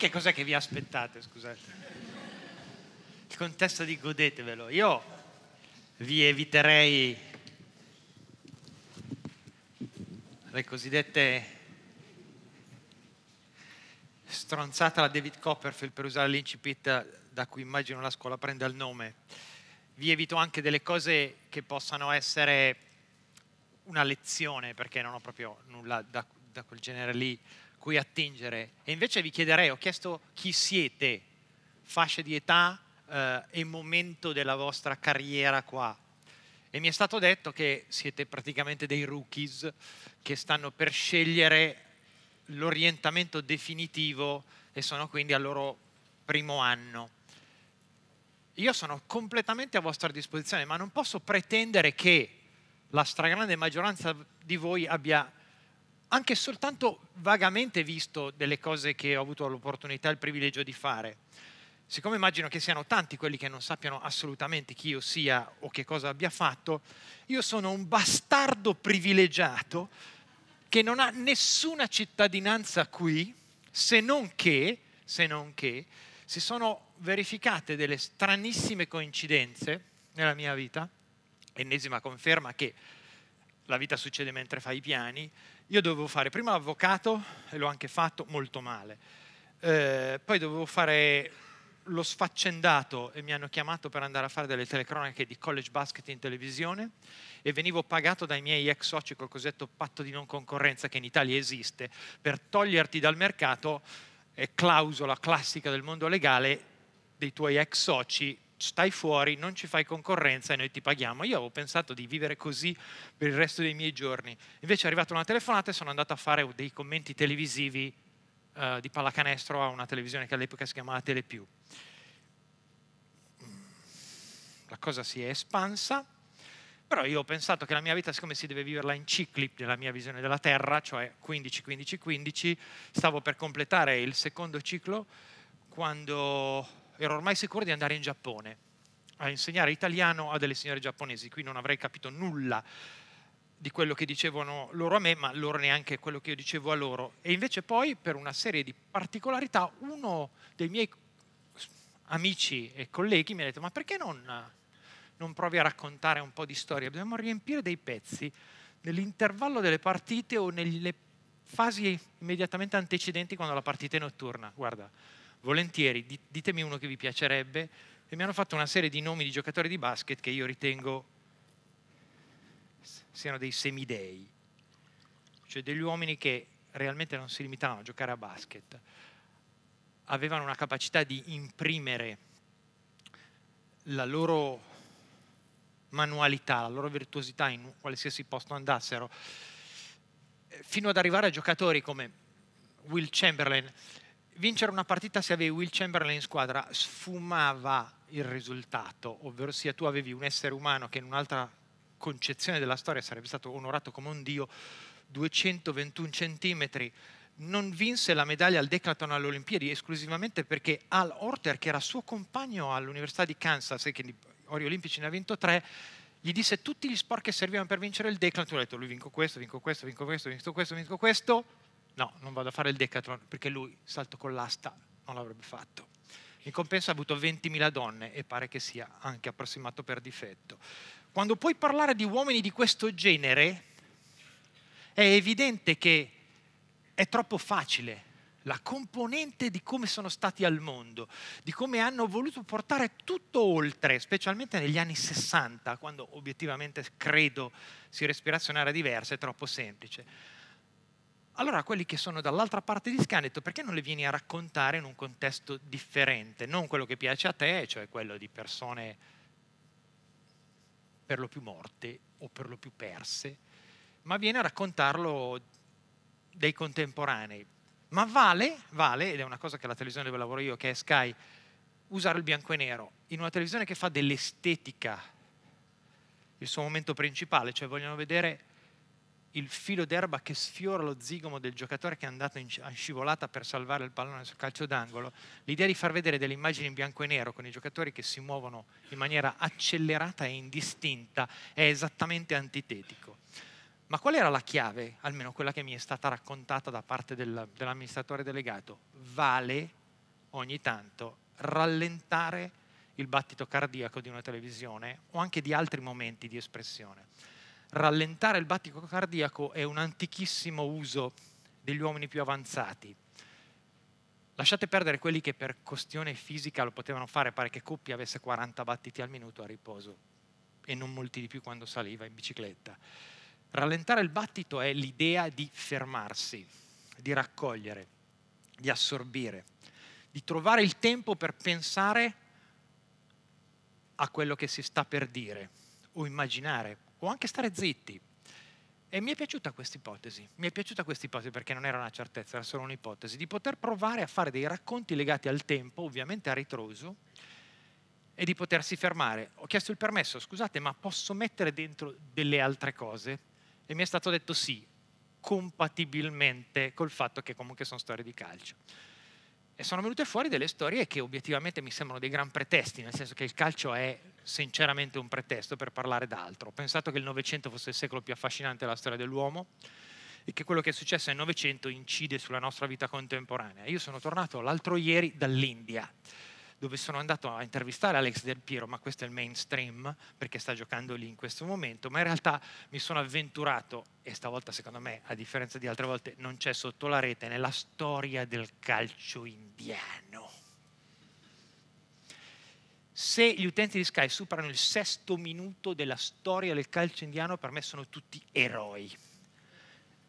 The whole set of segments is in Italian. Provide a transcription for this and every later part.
che cos'è che vi aspettate, scusate? Il contesto di godetevelo. Io vi eviterei le cosiddette stronzate la David Copperfield per usare l'incipit da cui immagino la scuola prenda il nome. Vi evito anche delle cose che possano essere una lezione, perché non ho proprio nulla da, da quel genere lì cui attingere. E invece vi chiederei, ho chiesto chi siete, fasce di età eh, e momento della vostra carriera qua. E mi è stato detto che siete praticamente dei rookies che stanno per scegliere l'orientamento definitivo e sono quindi al loro primo anno. Io sono completamente a vostra disposizione, ma non posso pretendere che la stragrande maggioranza di voi abbia anche soltanto vagamente visto delle cose che ho avuto l'opportunità e il privilegio di fare. Siccome immagino che siano tanti quelli che non sappiano assolutamente chi io sia o che cosa abbia fatto, io sono un bastardo privilegiato che non ha nessuna cittadinanza qui, se non che, se non che si sono verificate delle stranissime coincidenze nella mia vita, ennesima conferma che la vita succede mentre fai i piani, io dovevo fare prima l'avvocato, e l'ho anche fatto molto male, eh, poi dovevo fare lo sfaccendato e mi hanno chiamato per andare a fare delle telecronache di college basket in televisione e venivo pagato dai miei ex soci col cosiddetto patto di non concorrenza che in Italia esiste per toglierti dal mercato, è clausola classica del mondo legale, dei tuoi ex soci stai fuori, non ci fai concorrenza e noi ti paghiamo. Io avevo pensato di vivere così per il resto dei miei giorni. Invece è arrivata una telefonata e sono andato a fare dei commenti televisivi eh, di pallacanestro a una televisione che all'epoca si chiamava Telepiù. La cosa si è espansa, però io ho pensato che la mia vita, siccome si deve viverla in cicli nella mia visione della Terra, cioè 15-15-15, stavo per completare il secondo ciclo quando ero ormai sicuro di andare in Giappone a insegnare italiano a delle signore giapponesi, qui non avrei capito nulla di quello che dicevano loro a me, ma loro neanche quello che io dicevo a loro. E invece poi, per una serie di particolarità, uno dei miei amici e colleghi mi ha detto, ma perché non, non provi a raccontare un po' di storia? Dobbiamo riempire dei pezzi nell'intervallo delle partite o nelle fasi immediatamente antecedenti quando la partita è notturna. Guarda, volentieri, ditemi uno che vi piacerebbe, e mi hanno fatto una serie di nomi di giocatori di basket che io ritengo siano dei semidei, cioè degli uomini che realmente non si limitavano a giocare a basket, avevano una capacità di imprimere la loro manualità, la loro virtuosità in qualsiasi posto andassero, fino ad arrivare a giocatori come Will Chamberlain, vincere una partita se avevi Will Chamberlain in squadra sfumava il risultato, ovvero sia tu avevi un essere umano che in un'altra concezione della storia sarebbe stato onorato come un dio, 221 centimetri, non vinse la medaglia al decathlon alle Olimpiadi esclusivamente perché Al Horter, che era suo compagno all'Università di Kansas e che di ori olimpici ne ha vinto tre, gli disse tutti gli sport che servivano per vincere il decathlon, tu hai detto lui vinco questo, vinco questo, vinco questo, vinco questo, vinco questo, no, non vado a fare il decathlon perché lui, salto con l'asta, non l'avrebbe fatto. In compenso ha avuto 20.000 donne e pare che sia anche approssimato per difetto. Quando puoi parlare di uomini di questo genere, è evidente che è troppo facile la componente di come sono stati al mondo, di come hanno voluto portare tutto oltre, specialmente negli anni 60, quando obiettivamente credo si respirasse un'area diversa, è troppo semplice allora quelli che sono dall'altra parte di Scan detto perché non le vieni a raccontare in un contesto differente, non quello che piace a te, cioè quello di persone per lo più morte o per lo più perse, ma vieni a raccontarlo dei contemporanei. Ma vale, vale, ed è una cosa che la televisione dove lavoro io, che è Sky, usare il bianco e nero in una televisione che fa dell'estetica il suo momento principale, cioè vogliono vedere il filo d'erba che sfiora lo zigomo del giocatore che è andato in scivolata per salvare il pallone sul calcio d'angolo, l'idea di far vedere delle immagini in bianco e nero con i giocatori che si muovono in maniera accelerata e indistinta è esattamente antitetico. Ma qual era la chiave, almeno quella che mi è stata raccontata da parte del, dell'amministratore delegato? Vale ogni tanto rallentare il battito cardiaco di una televisione o anche di altri momenti di espressione rallentare il battito cardiaco è un antichissimo uso degli uomini più avanzati. Lasciate perdere quelli che per questione fisica lo potevano fare, pare che Coppi avesse 40 battiti al minuto a riposo e non molti di più quando saliva in bicicletta. Rallentare il battito è l'idea di fermarsi, di raccogliere, di assorbire, di trovare il tempo per pensare a quello che si sta per dire o immaginare o anche stare zitti. E mi è piaciuta questa ipotesi, mi è piaciuta questa ipotesi perché non era una certezza, era solo un'ipotesi, di poter provare a fare dei racconti legati al tempo, ovviamente a ritroso, e di potersi fermare. Ho chiesto il permesso, scusate, ma posso mettere dentro delle altre cose? E mi è stato detto sì, compatibilmente col fatto che comunque sono storie di calcio. E sono venute fuori delle storie che obiettivamente mi sembrano dei gran pretesti, nel senso che il calcio è sinceramente un pretesto per parlare d'altro. Ho pensato che il Novecento fosse il secolo più affascinante della storia dell'uomo e che quello che è successo nel Novecento incide sulla nostra vita contemporanea. Io sono tornato l'altro ieri dall'India dove sono andato a intervistare Alex Del Piero, ma questo è il mainstream perché sta giocando lì in questo momento, ma in realtà mi sono avventurato e stavolta secondo me, a differenza di altre volte, non c'è sotto la rete nella storia del calcio indiano. Se gli utenti di Sky superano il sesto minuto della storia del calcio indiano, per me sono tutti eroi.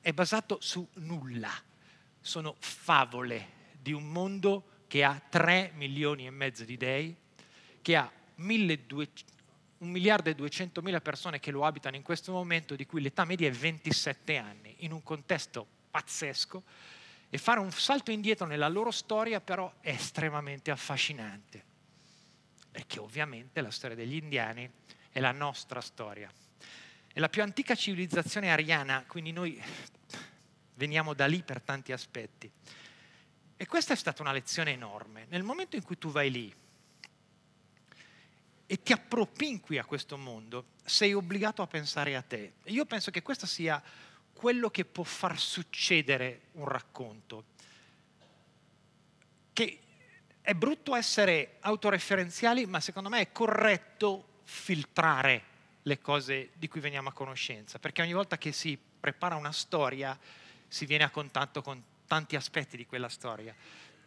È basato su nulla, sono favole di un mondo che ha 3 milioni e mezzo di dei, che ha 1 miliardo e 200 mila persone che lo abitano in questo momento, di cui l'età media è 27 anni, in un contesto pazzesco, e fare un salto indietro nella loro storia però è estremamente affascinante, perché ovviamente la storia degli indiani è la nostra storia. È la più antica civilizzazione ariana, quindi noi veniamo da lì per tanti aspetti. E questa è stata una lezione enorme. Nel momento in cui tu vai lì e ti appropinqui a questo mondo, sei obbligato a pensare a te. E io penso che questo sia quello che può far succedere un racconto. Che è brutto essere autoreferenziali, ma secondo me è corretto filtrare le cose di cui veniamo a conoscenza, perché ogni volta che si prepara una storia si viene a contatto con te tanti aspetti di quella storia.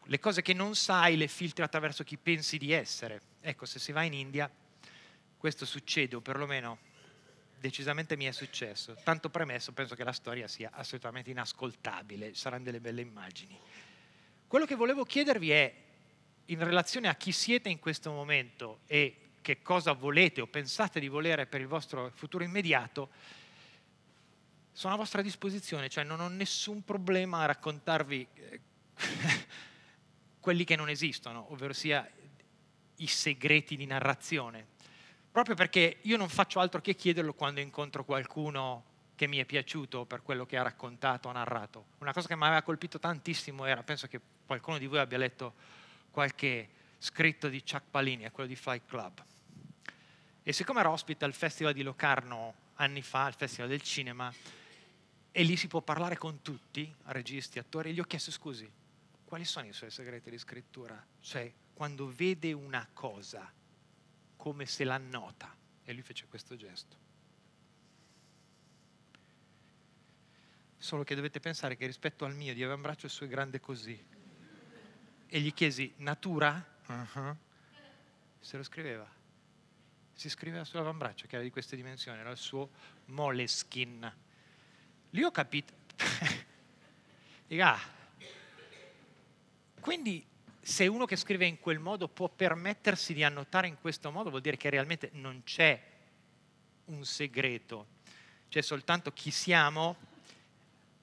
Le cose che non sai le filtri attraverso chi pensi di essere. Ecco, se si va in India, questo succede, o perlomeno decisamente mi è successo. Tanto premesso, penso che la storia sia assolutamente inascoltabile, saranno delle belle immagini. Quello che volevo chiedervi è, in relazione a chi siete in questo momento e che cosa volete o pensate di volere per il vostro futuro immediato, sono a vostra disposizione, cioè non ho nessun problema a raccontarvi eh, quelli che non esistono, ovvero sia i segreti di narrazione. Proprio perché io non faccio altro che chiederlo quando incontro qualcuno che mi è piaciuto per quello che ha raccontato o narrato. Una cosa che mi aveva colpito tantissimo era, penso che qualcuno di voi abbia letto qualche scritto di Chuck Palini, è quello di Fight Club. E siccome era ospite al Festival di Locarno anni fa, al Festival del Cinema, e lì si può parlare con tutti, registi, attori, e gli ho chiesto scusi, quali sono i suoi segreti di scrittura? Cioè, quando vede una cosa, come se la nota, e lui fece questo gesto. Solo che dovete pensare che rispetto al mio di avambraccio il suo è grande così. E gli chiesi, natura? Uh-huh. Se lo scriveva. Si scriveva sull'avambraccio, che era di queste dimensioni, era il suo moleskin Lì ho capito. Raga, ah, quindi se uno che scrive in quel modo può permettersi di annotare in questo modo, vuol dire che realmente non c'è un segreto, c'è soltanto chi siamo,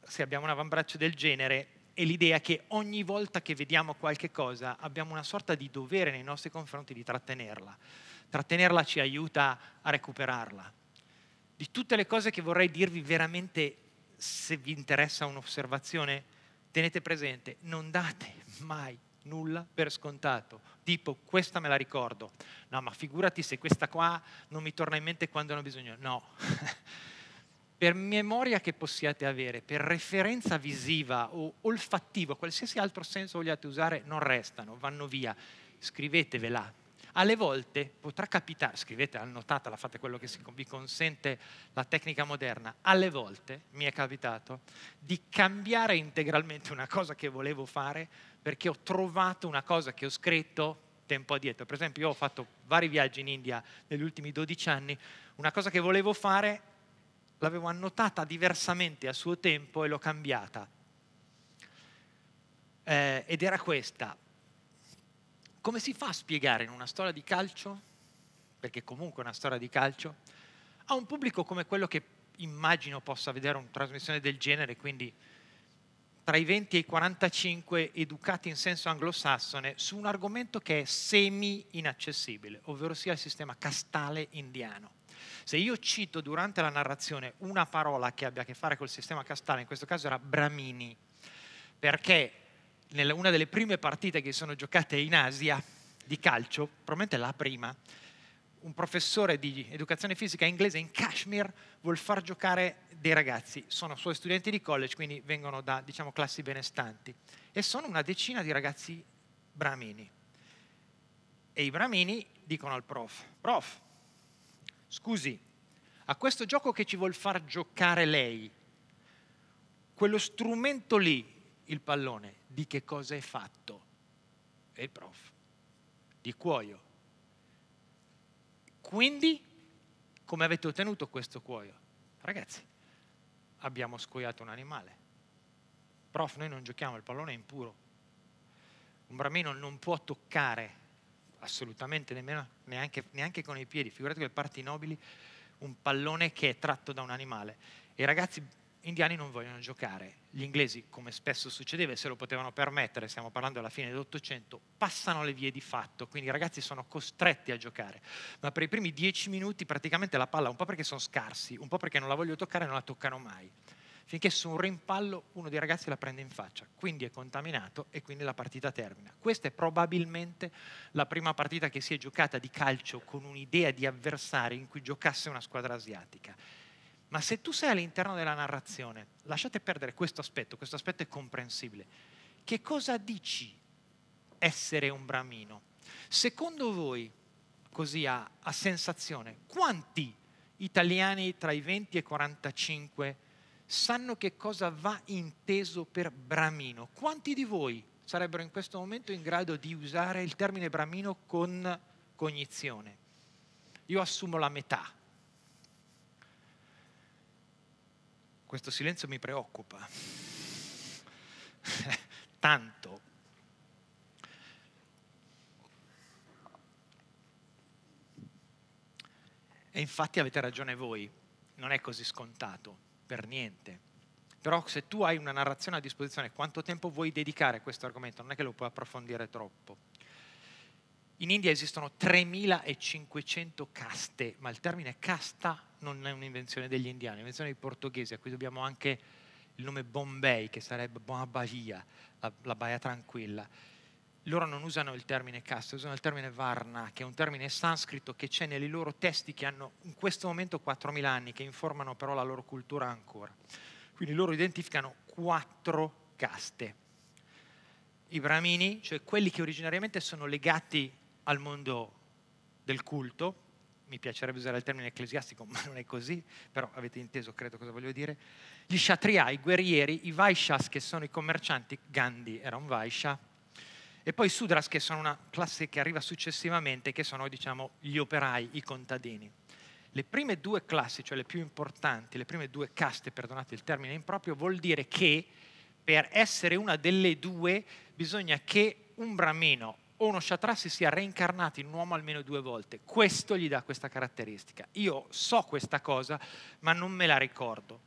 se abbiamo un avambraccio del genere, e l'idea che ogni volta che vediamo qualche cosa abbiamo una sorta di dovere nei nostri confronti di trattenerla. Trattenerla ci aiuta a recuperarla. Di tutte le cose che vorrei dirvi veramente se vi interessa un'osservazione, tenete presente, non date mai nulla per scontato. Tipo, questa me la ricordo. No, ma figurati se questa qua non mi torna in mente quando ne ho bisogno. No. per memoria che possiate avere, per referenza visiva o olfattiva, qualsiasi altro senso vogliate usare, non restano, vanno via. Scrivetevela, alle volte potrà capitare, scrivete, annotatela, fate quello che vi consente la tecnica moderna, alle volte mi è capitato di cambiare integralmente una cosa che volevo fare perché ho trovato una cosa che ho scritto tempo addietro. Per esempio, io ho fatto vari viaggi in India negli ultimi 12 anni, una cosa che volevo fare l'avevo annotata diversamente a suo tempo e l'ho cambiata. Eh, ed era questa, come si fa a spiegare in una storia di calcio, perché comunque è una storia di calcio, a un pubblico come quello che immagino possa vedere una trasmissione del genere, quindi tra i 20 e i 45 educati in senso anglosassone su un argomento che è semi inaccessibile, ovvero sia il sistema castale indiano. Se io cito durante la narrazione una parola che abbia a che fare col sistema castale, in questo caso era Bramini, perché nella una delle prime partite che sono giocate in Asia di calcio, probabilmente la prima, un professore di educazione fisica inglese in Kashmir vuol far giocare dei ragazzi, sono suoi studenti di college, quindi vengono da diciamo, classi benestanti, e sono una decina di ragazzi bramini. E i bramini dicono al prof, prof, scusi, a questo gioco che ci vuol far giocare lei, quello strumento lì, il pallone, di che cosa è fatto. E il prof, di cuoio. Quindi, come avete ottenuto questo cuoio? Ragazzi, abbiamo scoiato un animale. Prof, noi non giochiamo, il pallone è impuro. Un bramino non può toccare assolutamente, nemmeno, neanche, neanche con i piedi, figurate con le parti nobili, un pallone che è tratto da un animale. E ragazzi, indiani non vogliono giocare. Gli inglesi, come spesso succedeva se lo potevano permettere, stiamo parlando alla fine dell'Ottocento, passano le vie di fatto, quindi i ragazzi sono costretti a giocare. Ma per i primi dieci minuti praticamente la palla, un po' perché sono scarsi, un po' perché non la voglio toccare, non la toccano mai. Finché su un rimpallo uno dei ragazzi la prende in faccia, quindi è contaminato e quindi la partita termina. Questa è probabilmente la prima partita che si è giocata di calcio con un'idea di avversario in cui giocasse una squadra asiatica ma se tu sei all'interno della narrazione, lasciate perdere questo aspetto, questo aspetto è comprensibile. Che cosa dici essere un bramino? Secondo voi, così a, a sensazione, quanti italiani tra i 20 e i 45 sanno che cosa va inteso per bramino? Quanti di voi sarebbero in questo momento in grado di usare il termine bramino con cognizione? Io assumo la metà, questo silenzio mi preoccupa tanto. E infatti avete ragione voi, non è così scontato, per niente. Però se tu hai una narrazione a disposizione, quanto tempo vuoi dedicare a questo argomento? Non è che lo puoi approfondire troppo. In India esistono 3.500 caste, ma il termine casta non è un'invenzione degli indiani, è un'invenzione dei portoghesi, a cui dobbiamo anche il nome Bombay, che sarebbe Buona Bahia, la, la baia tranquilla. Loro non usano il termine casta, usano il termine varna, che è un termine sanscrito che c'è nei loro testi che hanno in questo momento 4.000 anni, che informano però la loro cultura ancora. Quindi loro identificano quattro caste. I brahmini, cioè quelli che originariamente sono legati al mondo del culto, mi piacerebbe usare il termine ecclesiastico, ma non è così, però avete inteso, credo, cosa voglio dire. Gli Kshatriya, i guerrieri, i Vaishas, che sono i commercianti, Gandhi era un Vaisha, e poi i Sudras, che sono una classe che arriva successivamente, che sono, diciamo, gli operai, i contadini. Le prime due classi, cioè le più importanti, le prime due caste, perdonate il termine improprio, vuol dire che per essere una delle due bisogna che un bramino o uno Shatra si sia reincarnato in un uomo almeno due volte. Questo gli dà questa caratteristica. Io so questa cosa, ma non me la ricordo.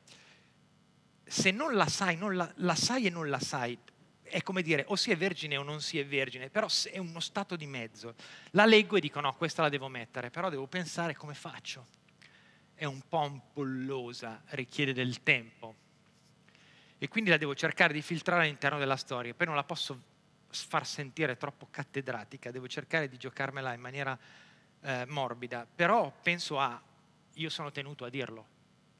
Se non la sai, non la, la sai e non la sai, è come dire o si è vergine o non si è vergine, però è uno stato di mezzo. La leggo e dico no, questa la devo mettere, però devo pensare come faccio. È un po' ampollosa, richiede del tempo. E quindi la devo cercare di filtrare all'interno della storia, poi non la posso far sentire troppo cattedratica, devo cercare di giocarmela in maniera eh, morbida, però penso a, io sono tenuto a dirlo,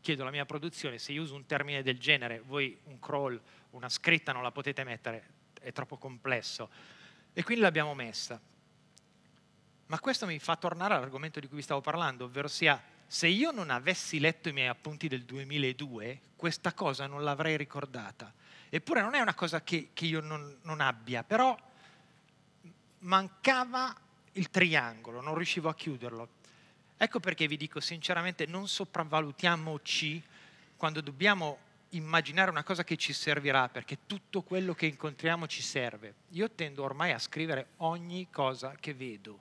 chiedo alla mia produzione, se io uso un termine del genere, voi un crawl, una scritta non la potete mettere, è troppo complesso. E quindi l'abbiamo messa. Ma questo mi fa tornare all'argomento di cui vi stavo parlando, ovvero sia, se io non avessi letto i miei appunti del 2002, questa cosa non l'avrei ricordata. Eppure non è una cosa che, che io non, non abbia, però mancava il triangolo, non riuscivo a chiuderlo. Ecco perché vi dico sinceramente non sopravvalutiamoci quando dobbiamo immaginare una cosa che ci servirà, perché tutto quello che incontriamo ci serve. Io tendo ormai a scrivere ogni cosa che vedo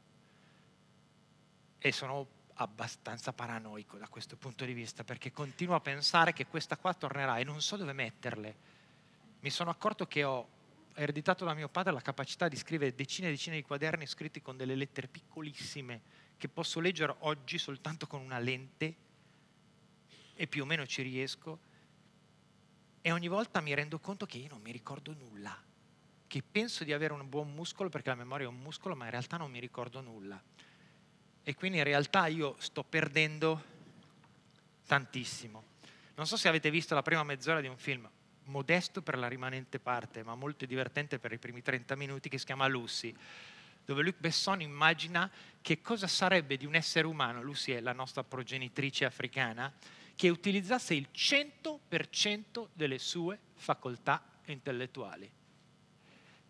e sono abbastanza paranoico da questo punto di vista, perché continuo a pensare che questa qua tornerà e non so dove metterle mi sono accorto che ho ereditato da mio padre la capacità di scrivere decine e decine di quaderni scritti con delle lettere piccolissime che posso leggere oggi soltanto con una lente e più o meno ci riesco e ogni volta mi rendo conto che io non mi ricordo nulla, che penso di avere un buon muscolo perché la memoria è un muscolo ma in realtà non mi ricordo nulla e quindi in realtà io sto perdendo tantissimo. Non so se avete visto la prima mezz'ora di un film, modesto per la rimanente parte, ma molto divertente per i primi 30 minuti, che si chiama Lucy, dove Luc Besson immagina che cosa sarebbe di un essere umano, Lucy è la nostra progenitrice africana, che utilizzasse il 100% delle sue facoltà intellettuali.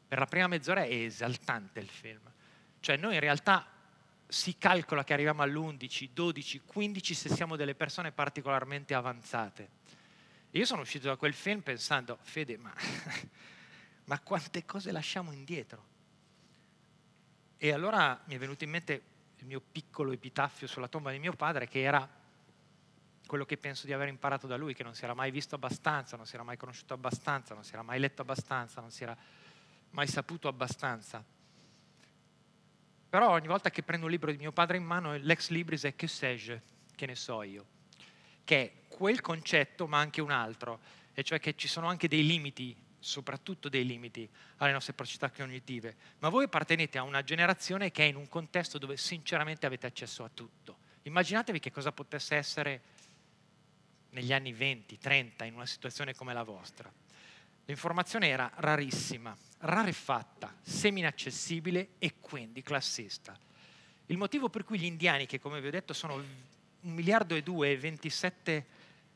Per la prima mezz'ora è esaltante il film. Cioè noi in realtà si calcola che arriviamo all'11, 12, 15 se siamo delle persone particolarmente avanzate io sono uscito da quel film pensando, Fede, ma, ma quante cose lasciamo indietro? E allora mi è venuto in mente il mio piccolo epitaffio sulla tomba di mio padre, che era quello che penso di aver imparato da lui, che non si era mai visto abbastanza, non si era mai conosciuto abbastanza, non si era mai letto abbastanza, non si era mai saputo abbastanza. Però ogni volta che prendo un libro di mio padre in mano, l'ex libris è che sais, che ne so io che è quel concetto ma anche un altro, e cioè che ci sono anche dei limiti, soprattutto dei limiti alle nostre capacità cognitive, ma voi appartenete a una generazione che è in un contesto dove sinceramente avete accesso a tutto. Immaginatevi che cosa potesse essere negli anni 20, 30, in una situazione come la vostra. L'informazione era rarissima, rarefatta, semi-inaccessibile e quindi classista. Il motivo per cui gli indiani, che come vi ho detto sono un miliardo e 2, 27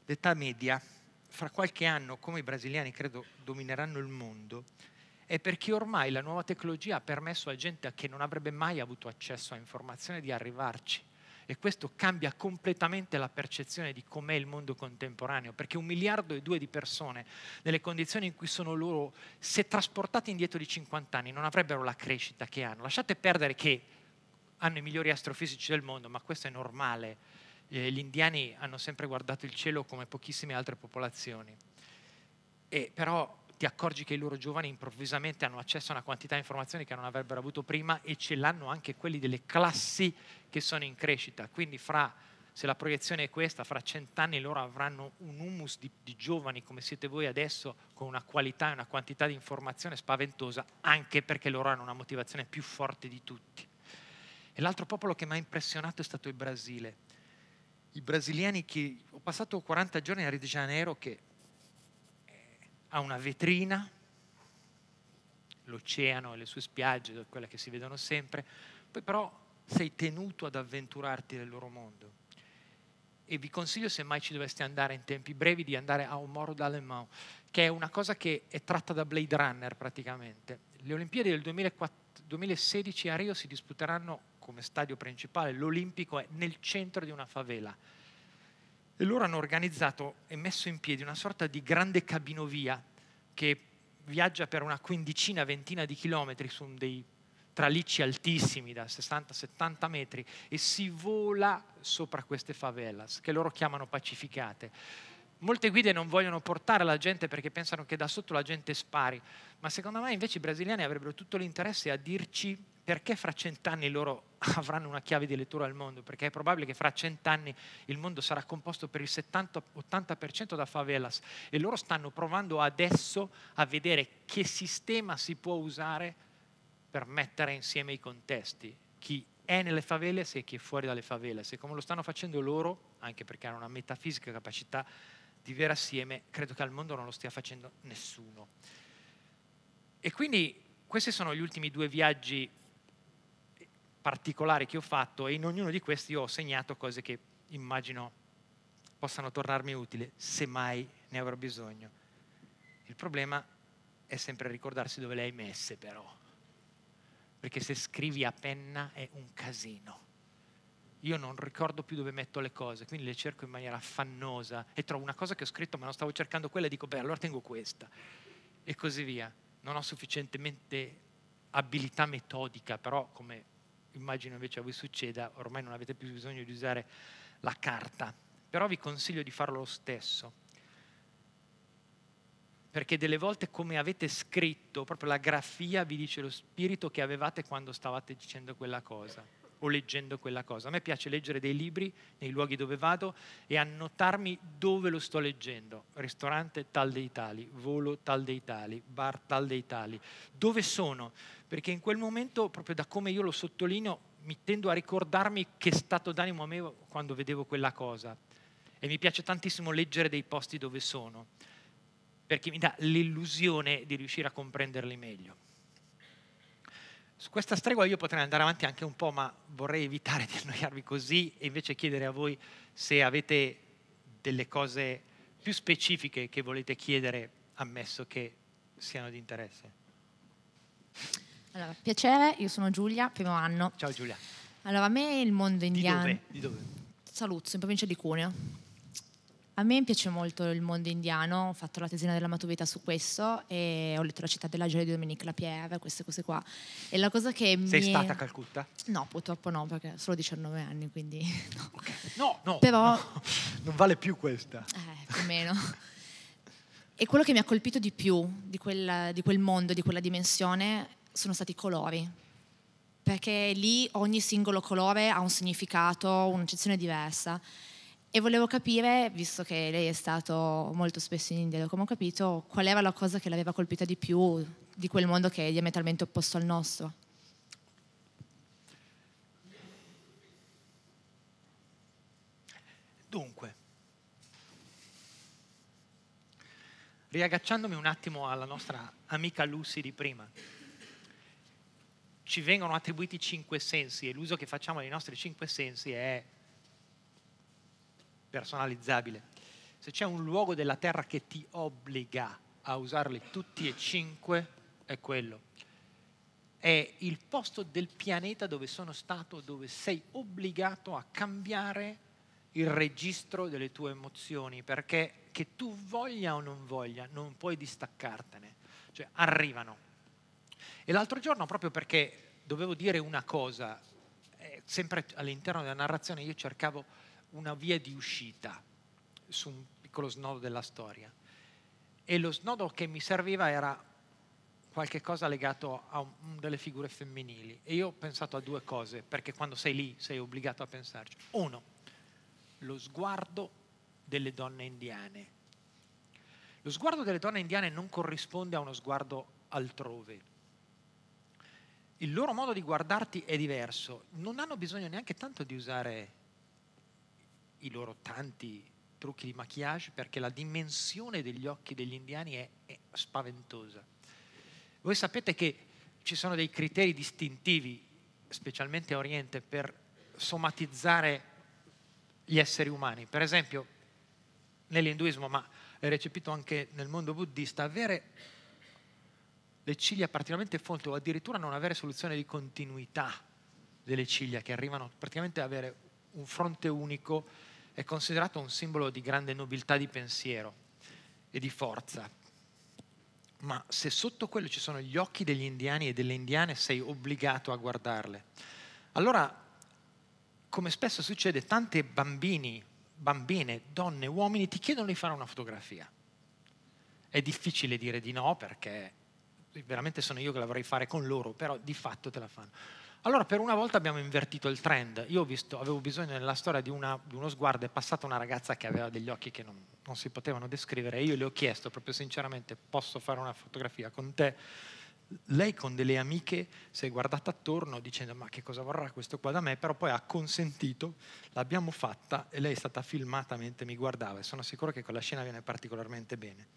d'età media, fra qualche anno, come i brasiliani credo domineranno il mondo, è perché ormai la nuova tecnologia ha permesso a gente che non avrebbe mai avuto accesso a informazione di arrivarci. E questo cambia completamente la percezione di com'è il mondo contemporaneo, perché un miliardo e due di persone, nelle condizioni in cui sono loro, se trasportate indietro di 50 anni, non avrebbero la crescita che hanno. Lasciate perdere che hanno i migliori astrofisici del mondo, ma questo è normale eh, gli indiani hanno sempre guardato il cielo come pochissime altre popolazioni, e però ti accorgi che i loro giovani improvvisamente hanno accesso a una quantità di informazioni che non avrebbero avuto prima e ce l'hanno anche quelli delle classi che sono in crescita. Quindi fra, se la proiezione è questa, fra cent'anni loro avranno un humus di, di giovani come siete voi adesso, con una qualità e una quantità di informazione spaventosa, anche perché loro hanno una motivazione più forte di tutti. E l'altro popolo che mi ha impressionato è stato il Brasile i brasiliani che ho passato 40 giorni a Rio de Janeiro che eh, ha una vetrina, l'oceano e le sue spiagge, quelle che si vedono sempre, poi però sei tenuto ad avventurarti nel loro mondo. E vi consiglio, se mai ci doveste andare in tempi brevi, di andare a Omoro d'Alemão, che è una cosa che è tratta da Blade Runner praticamente. Le Olimpiadi del 2016 a Rio si disputeranno come stadio principale, l'Olimpico è nel centro di una favela. E loro hanno organizzato e messo in piedi una sorta di grande cabinovia che viaggia per una quindicina, ventina di chilometri su dei tralicci altissimi da 60-70 metri e si vola sopra queste favelas che loro chiamano pacificate. Molte guide non vogliono portare la gente perché pensano che da sotto la gente spari, ma secondo me invece i brasiliani avrebbero tutto l'interesse a dirci perché fra cent'anni loro avranno una chiave di lettura al mondo? Perché è probabile che fra cent'anni il mondo sarà composto per il 70-80% da favelas e loro stanno provando adesso a vedere che sistema si può usare per mettere insieme i contesti, chi è nelle favelas e chi è fuori dalle favelas. E come lo stanno facendo loro, anche perché hanno una metafisica capacità di vivere assieme, credo che al mondo non lo stia facendo nessuno. E quindi questi sono gli ultimi due viaggi particolari che ho fatto e in ognuno di questi ho segnato cose che immagino possano tornarmi utili se mai ne avrò bisogno. Il problema è sempre ricordarsi dove le hai messe però, perché se scrivi a penna è un casino. Io non ricordo più dove metto le cose, quindi le cerco in maniera affannosa e trovo una cosa che ho scritto ma non stavo cercando quella e dico beh allora tengo questa e così via. Non ho sufficientemente abilità metodica, però come immagino invece a voi succeda, ormai non avete più bisogno di usare la carta, però vi consiglio di farlo lo stesso. Perché delle volte come avete scritto, proprio la grafia vi dice lo spirito che avevate quando stavate dicendo quella cosa o leggendo quella cosa. A me piace leggere dei libri nei luoghi dove vado e annotarmi dove lo sto leggendo. Ristorante tal dei tali, volo tal dei tali, bar tal dei tali. Dove sono? perché in quel momento, proprio da come io lo sottolineo, mi tendo a ricordarmi che stato d'animo avevo quando vedevo quella cosa. E mi piace tantissimo leggere dei posti dove sono, perché mi dà l'illusione di riuscire a comprenderli meglio. Su questa stregua io potrei andare avanti anche un po', ma vorrei evitare di annoiarvi così e invece chiedere a voi se avete delle cose più specifiche che volete chiedere, ammesso che siano di interesse. Allora, piacere, io sono Giulia, primo anno. Ciao Giulia. Allora, a me il mondo indiano... Di dove? Di dove? Saluzzo, in provincia di Cuneo. A me piace molto il mondo indiano, ho fatto la tesina della maturità su questo e ho letto La città della gioia di Dominique Lapierre, queste cose qua. E la cosa che Sei mi... stata a Calcutta? No, purtroppo no, perché ho solo 19 anni, quindi no. Okay. No, no, Però... No. Non vale più questa. Eh, più o meno. e quello che mi ha colpito di più di, quella, di quel mondo, di quella dimensione, sono stati i colori, perché lì ogni singolo colore ha un significato, un'accezione diversa. E volevo capire, visto che lei è stato molto spesso in India, come ho capito, qual era la cosa che l'aveva colpita di più di quel mondo che è diametralmente opposto al nostro. Dunque, riagacciandomi un attimo alla nostra amica Lucy di prima, ci vengono attribuiti cinque sensi e l'uso che facciamo dei nostri cinque sensi è personalizzabile. Se c'è un luogo della terra che ti obbliga a usarli tutti e cinque, è quello. È il posto del pianeta dove sono stato, dove sei obbligato a cambiare il registro delle tue emozioni, perché che tu voglia o non voglia, non puoi distaccartene. Cioè arrivano, e l'altro giorno, proprio perché dovevo dire una cosa, eh, sempre all'interno della narrazione, io cercavo una via di uscita su un piccolo snodo della storia. E lo snodo che mi serviva era qualche cosa legato a un, delle figure femminili. E io ho pensato a due cose, perché quando sei lì sei obbligato a pensarci. Uno, lo sguardo delle donne indiane. Lo sguardo delle donne indiane non corrisponde a uno sguardo altrove il loro modo di guardarti è diverso, non hanno bisogno neanche tanto di usare i loro tanti trucchi di maquillage perché la dimensione degli occhi degli indiani è, è spaventosa. Voi sapete che ci sono dei criteri distintivi, specialmente a Oriente, per somatizzare gli esseri umani. Per esempio, nell'induismo, ma è recepito anche nel mondo buddista, avere le ciglia particolarmente folte o addirittura non avere soluzione di continuità delle ciglia che arrivano praticamente ad avere un fronte unico è considerato un simbolo di grande nobiltà di pensiero e di forza. Ma se sotto quello ci sono gli occhi degli indiani e delle indiane sei obbligato a guardarle. Allora, come spesso succede, tante bambini, bambine, donne, uomini ti chiedono di fare una fotografia. È difficile dire di no perché veramente sono io che la vorrei fare con loro, però di fatto te la fanno. Allora per una volta abbiamo invertito il trend, io visto, avevo bisogno nella storia di, una, di, uno sguardo, è passata una ragazza che aveva degli occhi che non, non si potevano descrivere e io le ho chiesto proprio sinceramente posso fare una fotografia con te? lei con delle amiche si è guardata attorno dicendo ma che cosa vorrà questo qua da me, però poi ha consentito, l'abbiamo fatta e lei è stata filmata mentre mi guardava e sono sicuro che quella scena viene particolarmente bene.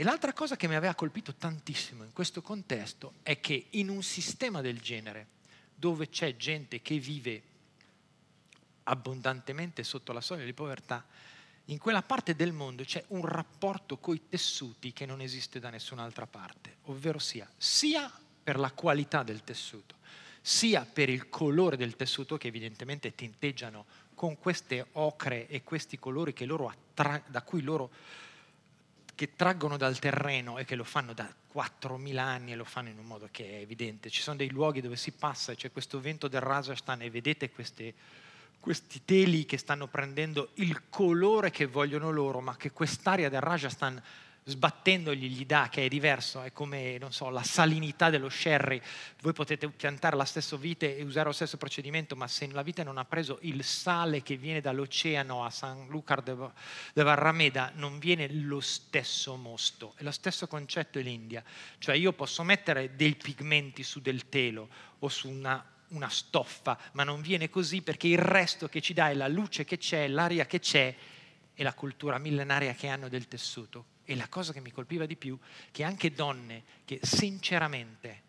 E l'altra cosa che mi aveva colpito tantissimo in questo contesto è che in un sistema del genere, dove c'è gente che vive abbondantemente sotto la soglia di povertà, in quella parte del mondo c'è un rapporto coi tessuti che non esiste da nessun'altra parte, ovvero sia, sia per la qualità del tessuto, sia per il colore del tessuto che evidentemente tinteggiano con queste ocre e questi colori loro attra- da cui loro che traggono dal terreno e che lo fanno da 4.000 anni e lo fanno in un modo che è evidente. Ci sono dei luoghi dove si passa e c'è questo vento del Rajasthan e vedete queste, questi teli che stanno prendendo il colore che vogliono loro, ma che quest'area del Rajasthan sbattendogli gli dà che è diverso, è come so, la salinità dello sherry, voi potete piantare la stessa vite e usare lo stesso procedimento, ma se la vite non ha preso il sale che viene dall'oceano a San Lucar de, de Varrameda, non viene lo stesso mosto, è lo stesso concetto in India, cioè io posso mettere dei pigmenti su del telo o su una una stoffa, ma non viene così perché il resto che ci dà è la luce che c'è, l'aria che c'è e la cultura millenaria che hanno del tessuto. E la cosa che mi colpiva di più è che anche donne che sinceramente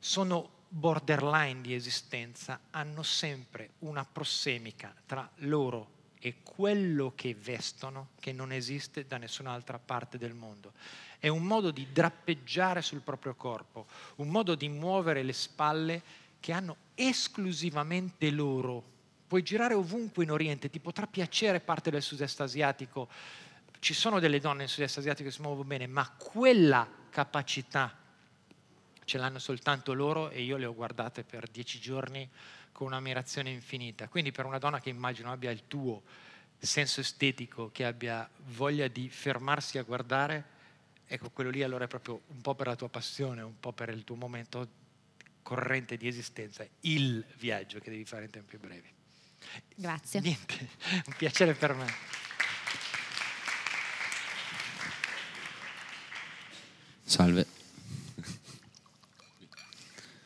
sono borderline di esistenza hanno sempre una prossemica tra loro e quello che vestono che non esiste da nessun'altra parte del mondo. È un modo di drappeggiare sul proprio corpo, un modo di muovere le spalle che hanno esclusivamente loro. Puoi girare ovunque in Oriente, ti potrà piacere parte del sud-est asiatico, ci sono delle donne in sud-est asiatico che si muovono bene, ma quella capacità ce l'hanno soltanto loro e io le ho guardate per dieci giorni con un'ammirazione infinita. Quindi per una donna che immagino abbia il tuo senso estetico, che abbia voglia di fermarsi a guardare, ecco quello lì allora è proprio un po' per la tua passione, un po' per il tuo momento corrente di esistenza, il viaggio che devi fare in tempi brevi. Grazie. Niente, un piacere per me. Salve.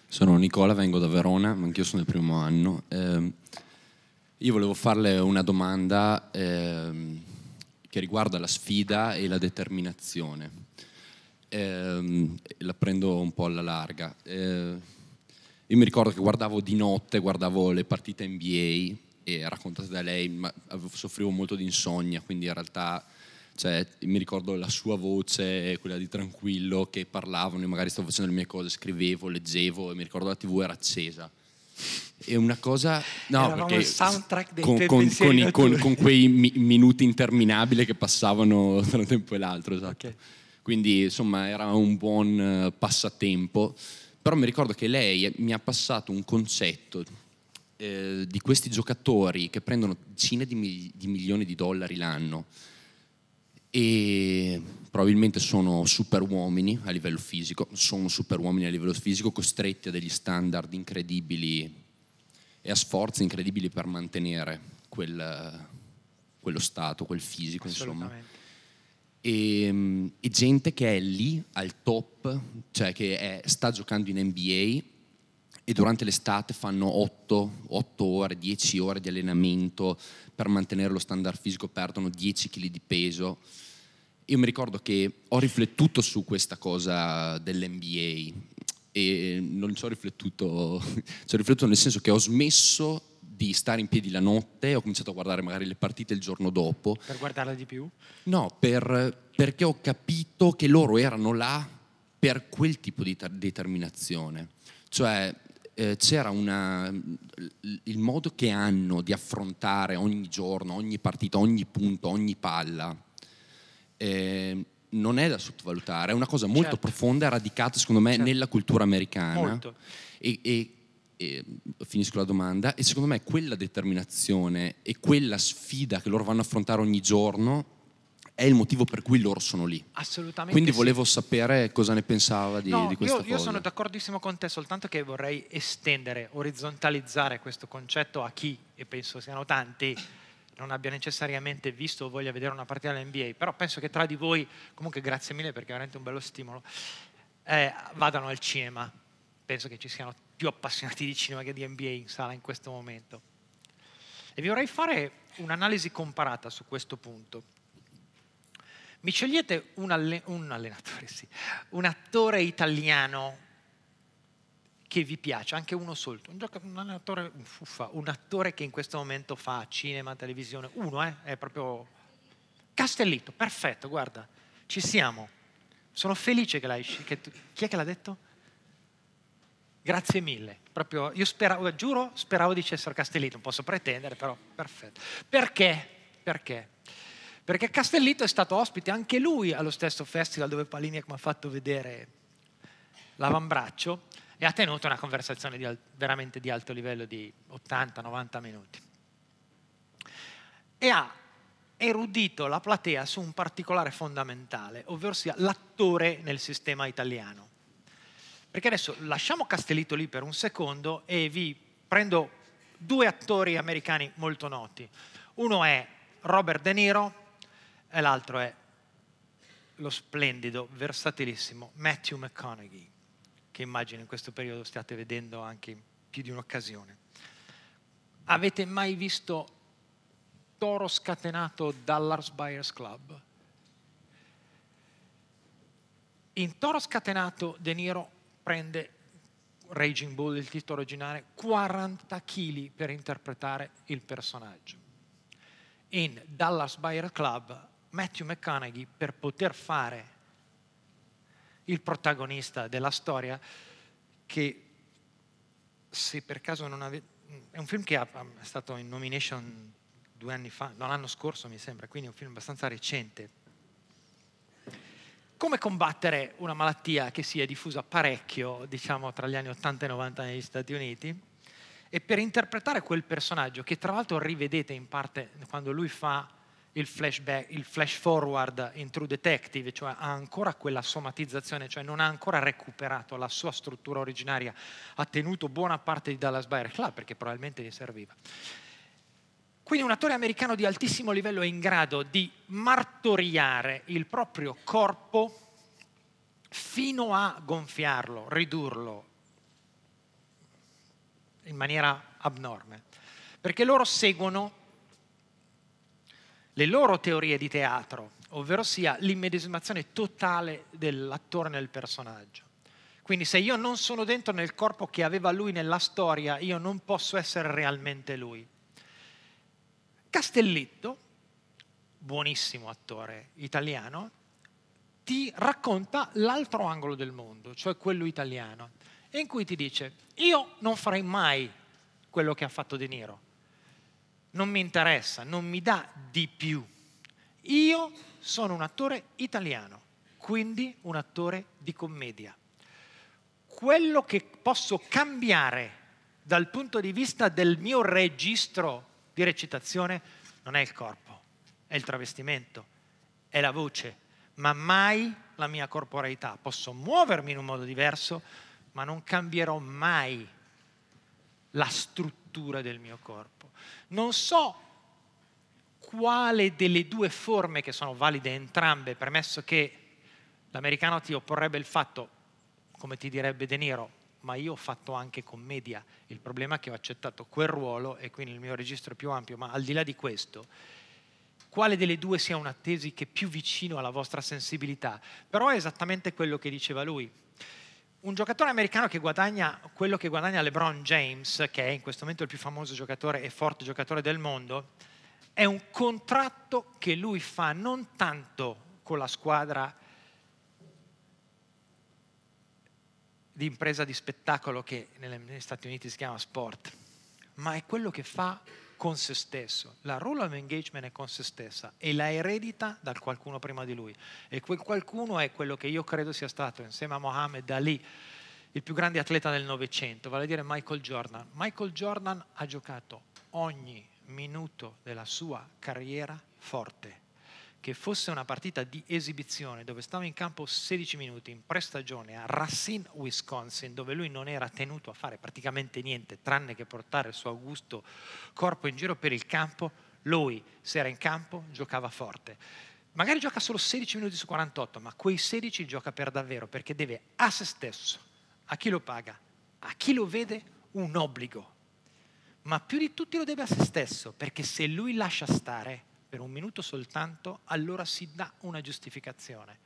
Sono Nicola, vengo da Verona, ma anch'io sono del primo anno. Eh, io volevo farle una domanda eh, che riguarda la sfida e la determinazione. Eh, la prendo un po' alla larga. Ehm, io mi ricordo che guardavo di notte, guardavo le partite NBA e raccontate da lei, ma soffrivo molto di insonnia, quindi in realtà cioè, mi ricordo la sua voce, quella di tranquillo, che parlavano, io magari stavo facendo le mie cose, scrivevo, leggevo e mi ricordo la tv era accesa. È una cosa... No, Eravamo perché il soundtrack dei con, con, con, i, con quei mi, minuti interminabili che passavano tra un tempo e l'altro, esatto. Okay. Quindi insomma era un buon eh, passatempo, però mi ricordo che lei mi ha passato un concetto eh, di questi giocatori che prendono decine di, mi, di milioni di dollari l'anno e probabilmente sono super uomini a livello fisico, sono super uomini a livello fisico costretti a degli standard incredibili e a sforzi incredibili per mantenere quel, quello stato, quel fisico, insomma. E, e, gente che è lì al top, cioè che è, sta giocando in NBA e durante l'estate fanno 8, 8 ore, 10 ore di allenamento per mantenere lo standard fisico, perdono 10 kg di peso io mi ricordo che ho riflettuto su questa cosa dell'NBA e non ci ho riflettuto, ci ho riflettuto nel senso che ho smesso di stare in piedi la notte, ho cominciato a guardare magari le partite il giorno dopo. Per guardarla di più? No, per, perché ho capito che loro erano là per quel tipo di determinazione. Cioè eh, c'era una, il modo che hanno di affrontare ogni giorno, ogni partita, ogni punto, ogni palla eh, non è da sottovalutare, è una cosa molto certo. profonda e radicata secondo me certo. nella cultura americana. Molto. E, e, e, finisco la domanda, e secondo me quella determinazione e quella sfida che loro vanno a affrontare ogni giorno è il motivo per cui loro sono lì. Assolutamente. Quindi sì. volevo sapere cosa ne pensava di, no, di questa io, cosa. Io sono d'accordissimo con te, soltanto che vorrei estendere, orizzontalizzare questo concetto a chi, e penso siano tanti, non abbia necessariamente visto o voglia vedere una partita dell'NBA, però penso che tra di voi, comunque grazie mille perché è veramente un bello stimolo, eh, vadano al cinema. Penso che ci siano più appassionati di cinema che di NBA in sala in questo momento. E vi vorrei fare un'analisi comparata su questo punto. Mi scegliete un, alle- un allenatore, sì, un attore italiano che vi piace, anche uno solo, un, attore, un, fuffa, un attore che in questo momento fa cinema, televisione, uno eh, è proprio Castellitto, perfetto, guarda, ci siamo, sono felice che l'hai, scelto, chi è che l'ha detto? Grazie mille, proprio, io speravo, giuro, speravo dicessero Castellitto, non posso pretendere, però perfetto. Perché? Perché? Perché Castellitto è stato ospite anche lui allo stesso festival dove Palini mi ha fatto vedere l'avambraccio e ha tenuto una conversazione di, veramente di alto livello di 80-90 minuti. E ha erudito la platea su un particolare fondamentale, ovvero l'attore nel sistema italiano. Perché adesso lasciamo Castellito lì per un secondo e vi prendo due attori americani molto noti. Uno è Robert De Niro e l'altro è lo splendido, versatilissimo Matthew McConaughey che immagino in questo periodo stiate vedendo anche in più di un'occasione. Avete mai visto toro scatenato dall'Ars Buyers Club? In Toro scatenato De Niro prende Raging Bull, il titolo originale, 40 kg per interpretare il personaggio. In Dallas Buyer Club Matthew McConaughey per poter fare il protagonista della storia, che se per caso non avete... È un film che è stato in nomination due anni fa, no, l'anno scorso mi sembra, quindi è un film abbastanza recente. Come combattere una malattia che si è diffusa parecchio, diciamo, tra gli anni 80 e 90 negli Stati Uniti? E per interpretare quel personaggio, che tra l'altro rivedete in parte quando lui fa il, flashback, il flash forward in True Detective, cioè ha ancora quella somatizzazione, cioè non ha ancora recuperato la sua struttura originaria, ha tenuto buona parte di Dallas Buyer Club perché probabilmente gli serviva. Quindi un attore americano di altissimo livello è in grado di martoriare il proprio corpo fino a gonfiarlo, ridurlo in maniera abnorme, perché loro seguono le loro teorie di teatro, ovvero sia l'immedesimazione totale dell'attore nel personaggio. Quindi se io non sono dentro nel corpo che aveva lui nella storia, io non posso essere realmente lui. Castellitto, buonissimo attore italiano, ti racconta l'altro angolo del mondo, cioè quello italiano, in cui ti dice, io non farei mai quello che ha fatto De Niro, non mi interessa, non mi dà di più. Io sono un attore italiano, quindi un attore di commedia. Quello che posso cambiare dal punto di vista del mio registro di recitazione non è il corpo, è il travestimento, è la voce, ma mai la mia corporeità. Posso muovermi in un modo diverso, ma non cambierò mai la struttura struttura del mio corpo. Non so quale delle due forme che sono valide entrambe, premesso che l'americano ti opporrebbe il fatto, come ti direbbe De Niro, ma io ho fatto anche commedia, il problema è che ho accettato quel ruolo e quindi il mio registro è più ampio, ma al di là di questo, quale delle due sia una tesi che è più vicino alla vostra sensibilità, però è esattamente quello che diceva lui, un giocatore americano che guadagna quello che guadagna LeBron James, che è in questo momento il più famoso giocatore e forte giocatore del mondo, è un contratto che lui fa non tanto con la squadra di impresa di spettacolo che negli Stati Uniti si chiama sport, ma è quello che fa con se stesso. La rule of engagement è con se stessa e la eredita da qualcuno prima di lui. E quel qualcuno è quello che io credo sia stato, insieme a Mohammed Ali, il più grande atleta del Novecento, vale a dire Michael Jordan. Michael Jordan ha giocato ogni minuto della sua carriera forte che fosse una partita di esibizione dove stava in campo 16 minuti in prestagione a Racine, Wisconsin, dove lui non era tenuto a fare praticamente niente tranne che portare il suo augusto corpo in giro per il campo, lui se era in campo giocava forte. Magari gioca solo 16 minuti su 48, ma quei 16 gioca per davvero perché deve a se stesso, a chi lo paga, a chi lo vede, un obbligo. Ma più di tutti lo deve a se stesso perché se lui lascia stare per un minuto soltanto, allora si dà una giustificazione.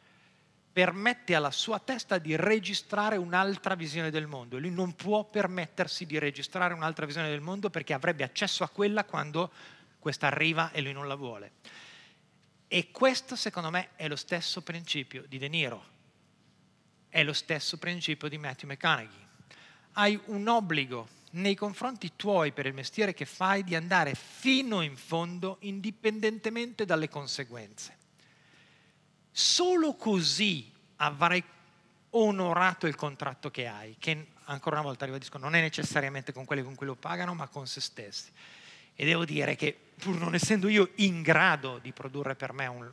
Permette alla sua testa di registrare un'altra visione del mondo. Lui non può permettersi di registrare un'altra visione del mondo perché avrebbe accesso a quella quando questa arriva e lui non la vuole. E questo secondo me è lo stesso principio di De Niro, è lo stesso principio di Matthew McConaughey. Hai un obbligo nei confronti tuoi per il mestiere che fai di andare fino in fondo indipendentemente dalle conseguenze. Solo così avrai onorato il contratto che hai, che ancora una volta ribadisco non è necessariamente con quelli con cui lo pagano, ma con se stessi. E devo dire che pur non essendo io in grado di produrre per me un,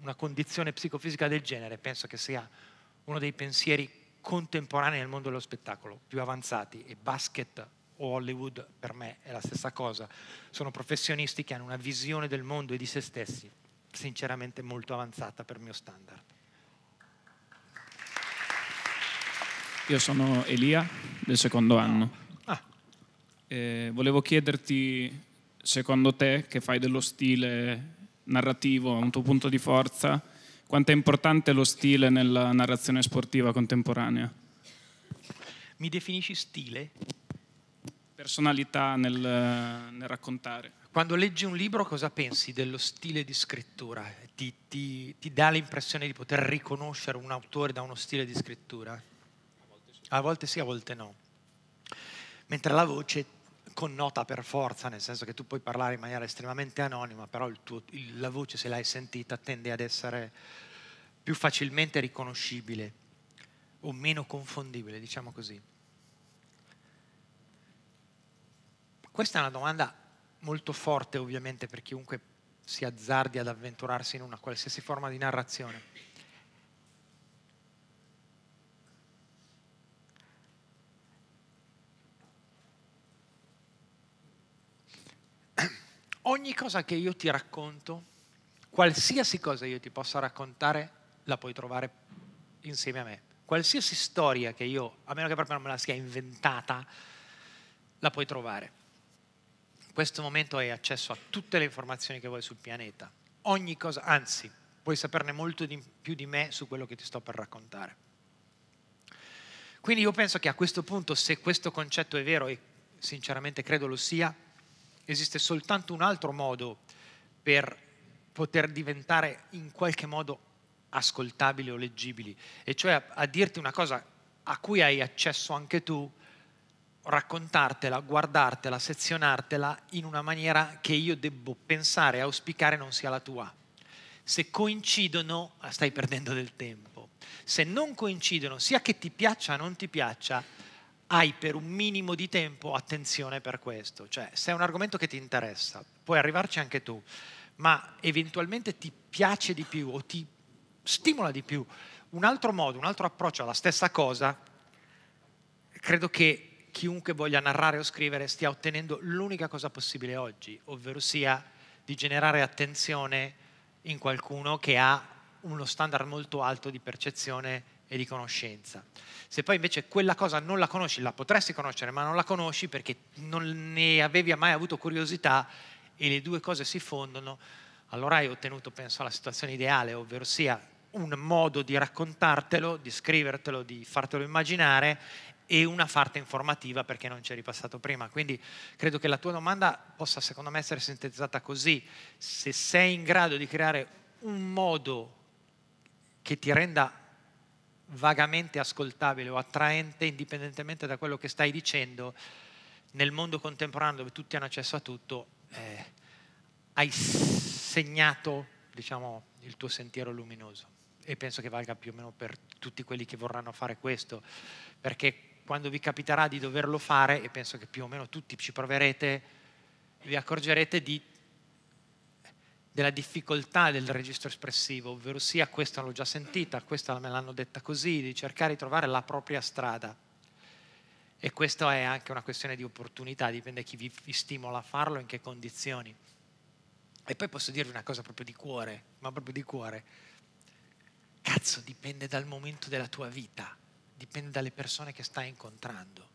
una condizione psicofisica del genere, penso che sia uno dei pensieri contemporanei nel mondo dello spettacolo più avanzati e basket o Hollywood per me è la stessa cosa. Sono professionisti che hanno una visione del mondo e di se stessi sinceramente molto avanzata per il mio standard. Io sono Elia del secondo anno. Ah. Eh, volevo chiederti, secondo te, che fai dello stile narrativo un tuo punto di forza, quanto è importante lo stile nella narrazione sportiva contemporanea? Mi definisci stile? personalità nel, nel, raccontare. Quando leggi un libro cosa pensi dello stile di scrittura? Ti, ti, ti, dà l'impressione di poter riconoscere un autore da uno stile di scrittura? A volte sì, a volte, sì, a volte no. Mentre la voce connota per forza, nel senso che tu puoi parlare in maniera estremamente anonima, però il tuo, il, la voce, se l'hai sentita, tende ad essere più facilmente riconoscibile o meno confondibile, diciamo così. Questa è una domanda molto forte ovviamente per chiunque si azzardi ad avventurarsi in una qualsiasi forma di narrazione. Ogni cosa che io ti racconto, qualsiasi cosa io ti possa raccontare, la puoi trovare insieme a me. Qualsiasi storia che io, a meno che proprio non me la sia inventata, la puoi trovare questo momento hai accesso a tutte le informazioni che vuoi sul pianeta. Ogni cosa, anzi, puoi saperne molto di, più di me su quello che ti sto per raccontare. Quindi io penso che a questo punto, se questo concetto è vero, e sinceramente credo lo sia, esiste soltanto un altro modo per poter diventare in qualche modo ascoltabili o leggibili, e cioè a, a dirti una cosa a cui hai accesso anche tu, raccontartela, guardartela, sezionartela in una maniera che io debbo pensare auspicare non sia la tua. Se coincidono, ah, stai perdendo del tempo. Se non coincidono, sia che ti piaccia o non ti piaccia, hai per un minimo di tempo attenzione per questo. Cioè, se è un argomento che ti interessa, puoi arrivarci anche tu, ma eventualmente ti piace di più o ti stimola di più un altro modo, un altro approccio alla stessa cosa, credo che chiunque voglia narrare o scrivere stia ottenendo l'unica cosa possibile oggi, ovvero sia di generare attenzione in qualcuno che ha uno standard molto alto di percezione e di conoscenza. Se poi invece quella cosa non la conosci, la potresti conoscere, ma non la conosci perché non ne avevi mai avuto curiosità e le due cose si fondono, allora hai ottenuto, penso, la situazione ideale, ovvero sia un modo di raccontartelo, di scrivertelo, di fartelo immaginare e una farta informativa perché non ci c'eri passato prima. Quindi credo che la tua domanda possa secondo me essere sintetizzata così. Se sei in grado di creare un modo che ti renda vagamente ascoltabile o attraente indipendentemente da quello che stai dicendo, nel mondo contemporaneo dove tutti hanno accesso a tutto, eh, hai segnato diciamo, il tuo sentiero luminoso e penso che valga più o meno per tutti quelli che vorranno fare questo, perché quando vi capiterà di doverlo fare, e penso che più o meno tutti ci proverete, vi accorgerete di, della difficoltà del registro espressivo, ovvero sia questa l'ho già sentita, questa me l'hanno detta così, di cercare di trovare la propria strada. E questa è anche una questione di opportunità, dipende chi vi, vi stimola a farlo, in che condizioni. E poi posso dirvi una cosa proprio di cuore, ma proprio di cuore. Cazzo, dipende dal momento della tua vita dipende dalle persone che stai incontrando.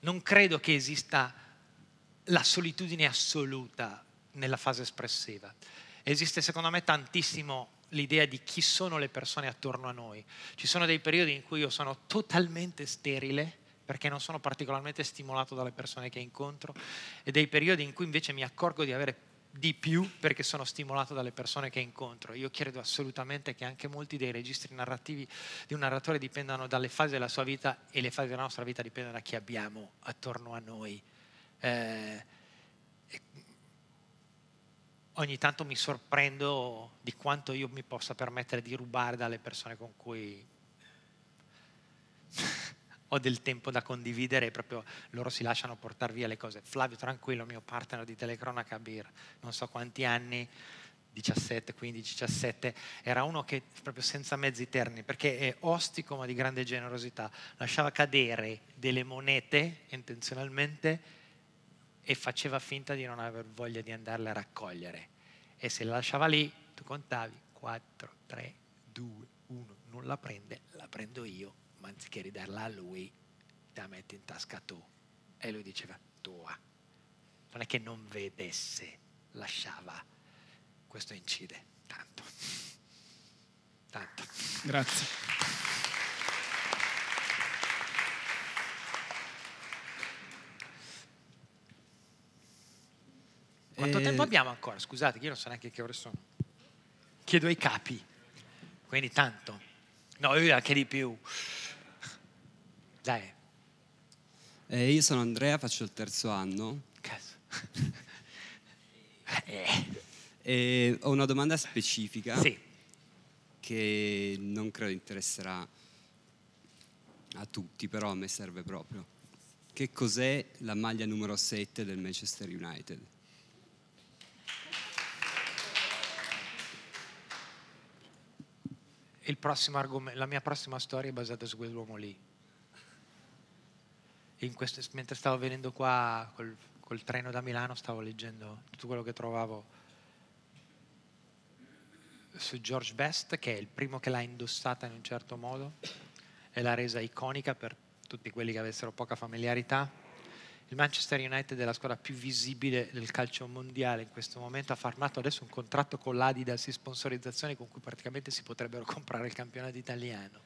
Non credo che esista la solitudine assoluta nella fase espressiva. Esiste secondo me tantissimo l'idea di chi sono le persone attorno a noi. Ci sono dei periodi in cui io sono totalmente sterile perché non sono particolarmente stimolato dalle persone che incontro e dei periodi in cui invece mi accorgo di avere di più perché sono stimolato dalle persone che incontro. Io credo assolutamente che anche molti dei registri narrativi di un narratore dipendano dalle fasi della sua vita e le fasi della nostra vita dipendono da chi abbiamo attorno a noi. Eh, ogni tanto mi sorprendo di quanto io mi possa permettere di rubare dalle persone con cui ho del tempo da condividere e proprio loro si lasciano portare via le cose. Flavio, tranquillo, mio partner di telecronaca Beer, non so quanti anni, 17, 15, 17, era uno che proprio senza mezzi terni, perché è ostico ma di grande generosità, lasciava cadere delle monete intenzionalmente e faceva finta di non aver voglia di andarle a raccogliere. E se le lasciava lì, tu contavi 4, 3, 2, 1, non la prende, la prendo io, ma anziché ridarla a lui, te la metti in tasca tu. E lui diceva, tua. Non è che non vedesse, lasciava. Questo incide tanto. Tanto. Grazie. Quanto eh, tempo abbiamo ancora? Scusate, io non so neanche che ore sono. Chiedo ai capi, quindi tanto. No, io anche di più. Dai. Eh, io sono Andrea, faccio il terzo anno. Cazzo. eh, ho una domanda specifica sì. che non credo interesserà a tutti, però a me serve proprio. Che cos'è la maglia numero 7 del Manchester United? Il prossimo la mia prossima storia è basata su quell'uomo lì questo, mentre stavo venendo qua col, col treno da Milano stavo leggendo tutto quello che trovavo su George Best, che è il primo che l'ha indossata in un certo modo e l'ha resa iconica per tutti quelli che avessero poca familiarità. Il Manchester United è la squadra più visibile del calcio mondiale in questo momento, ha firmato adesso un contratto con l'Adidas di sponsorizzazione con cui praticamente si potrebbero comprare il campionato italiano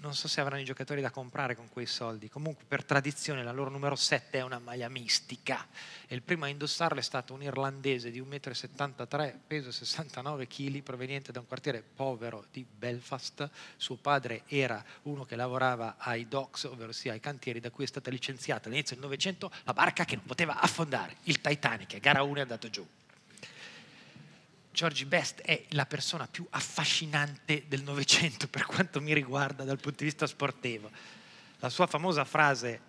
non so se avranno i giocatori da comprare con quei soldi. Comunque, per tradizione, la loro numero 7 è una maglia mistica. E il primo a indossarla è stato un irlandese di 1,73 m, peso 69 kg, proveniente da un quartiere povero di Belfast. Suo padre era uno che lavorava ai docks, ovvero sia ai cantieri, da cui è stata licenziata all'inizio del Novecento la barca che non poteva affondare, il Titanic. Gara 1 è andato giù. George Best è la persona più affascinante del Novecento per quanto mi riguarda dal punto di vista sportivo. La sua famosa frase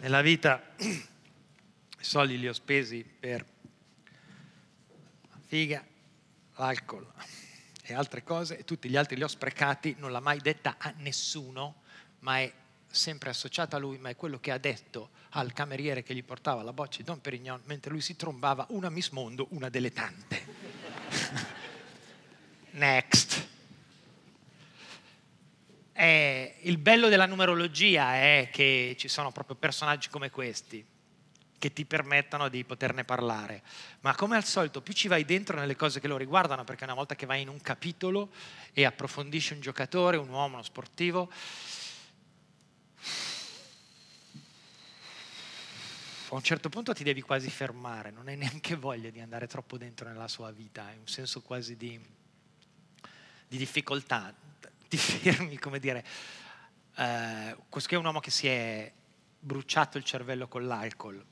nella vita i soldi li ho spesi per la figa, l'alcol e altre cose e tutti gli altri li ho sprecati, non l'ha mai detta a nessuno, ma è sempre associata a lui, ma è quello che ha detto al cameriere che gli portava la boccia di Don Perignon mentre lui si trombava una Miss Mondo, una delle tante. Next. Eh, il bello della numerologia è che ci sono proprio personaggi come questi che ti permettono di poterne parlare. Ma come al solito, più ci vai dentro nelle cose che lo riguardano, perché una volta che vai in un capitolo e approfondisci un giocatore, un uomo, uno sportivo, a un certo punto ti devi quasi fermare, non hai neanche voglia di andare troppo dentro nella sua vita, è un senso quasi di, di difficoltà, ti fermi, come dire, eh, questo è un uomo che si è bruciato il cervello con l'alcol,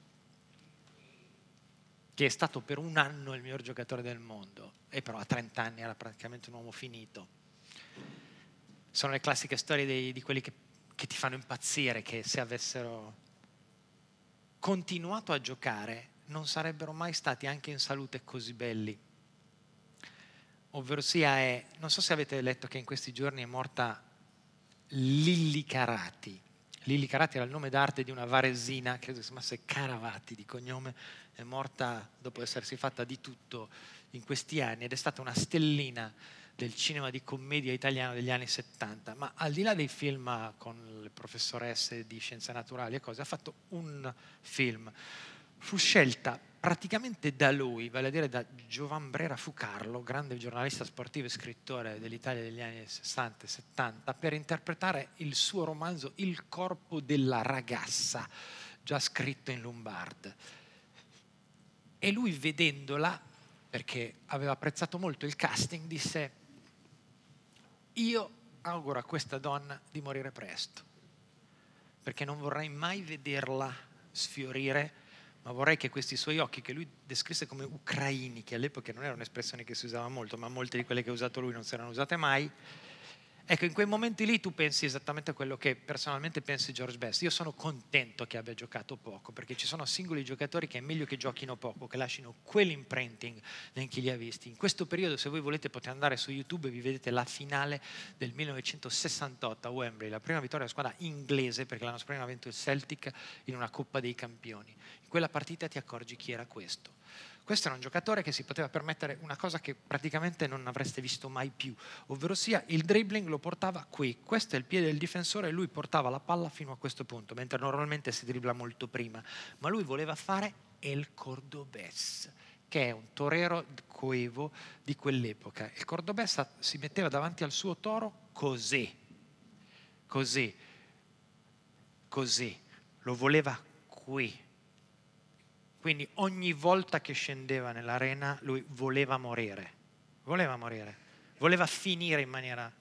che è stato per un anno il miglior giocatore del mondo, e però a 30 anni era praticamente un uomo finito. Sono le classiche storie dei, di quelli che, che ti fanno impazzire, che se avessero continuato a giocare, non sarebbero mai stati anche in salute così belli. Ovvero sia, è, non so se avete letto che in questi giorni è morta Lilli Carati. Lilli Carati era il nome d'arte di una varesina, credo si chiamasse Caravati di cognome, è morta dopo essersi fatta di tutto in questi anni ed è stata una stellina del cinema di commedia italiano degli anni 70, ma al di là dei film con le professoresse di scienze naturali e cose, ha fatto un film. Fu scelta praticamente da lui, vale a dire da Giovan Brera Fucarlo, grande giornalista sportivo e scrittore dell'Italia degli anni 60 e 70, per interpretare il suo romanzo Il corpo della ragazza, già scritto in Lombard. E lui vedendola perché aveva apprezzato molto il casting, disse io auguro a questa donna di morire presto, perché non vorrei mai vederla sfiorire, ma vorrei che questi suoi occhi, che lui descrisse come ucraini, che all'epoca non era un'espressione che si usava molto, ma molte di quelle che ha usato lui non si erano usate mai, Ecco, in quei momenti lì tu pensi esattamente a quello che personalmente pensi George Best. Io sono contento che abbia giocato poco, perché ci sono singoli giocatori che è meglio che giochino poco, che lasciano quell'imprinting in chi li ha visti. In questo periodo, se voi volete, potete andare su YouTube e vi vedete la finale del 1968 a Wembley, la prima vittoria della squadra inglese, perché l'anno scorso ha vinto il Celtic in una Coppa dei Campioni. In quella partita ti accorgi chi era questo questo era un giocatore che si poteva permettere una cosa che praticamente non avreste visto mai più, ovvero sia il dribbling lo portava qui, questo è il piede del difensore e lui portava la palla fino a questo punto, mentre normalmente si dribbla molto prima, ma lui voleva fare El Cordobés, che è un torero coevo di quell'epoca. Il Cordobés si metteva davanti al suo toro così, così, così, lo voleva qui quindi ogni volta che scendeva nell'arena lui voleva morire, voleva morire, voleva finire in maniera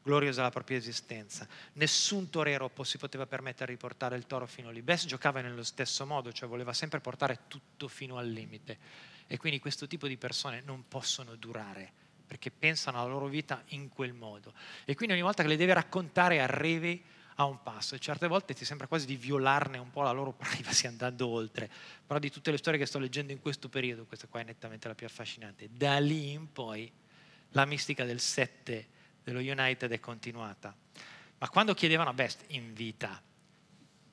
gloriosa la propria esistenza. Nessun torero si poteva permettere di portare il toro fino lì. Bess giocava nello stesso modo, cioè voleva sempre portare tutto fino al limite. E quindi questo tipo di persone non possono durare perché pensano alla loro vita in quel modo. E quindi ogni volta che le deve raccontare arrivi a un passo e certe volte ti sembra quasi di violarne un po' la loro privacy andando oltre, però di tutte le storie che sto leggendo in questo periodo, questa qua è nettamente la più affascinante. Da lì in poi la mistica del 7 dello United è continuata. Ma quando chiedevano a Best in vita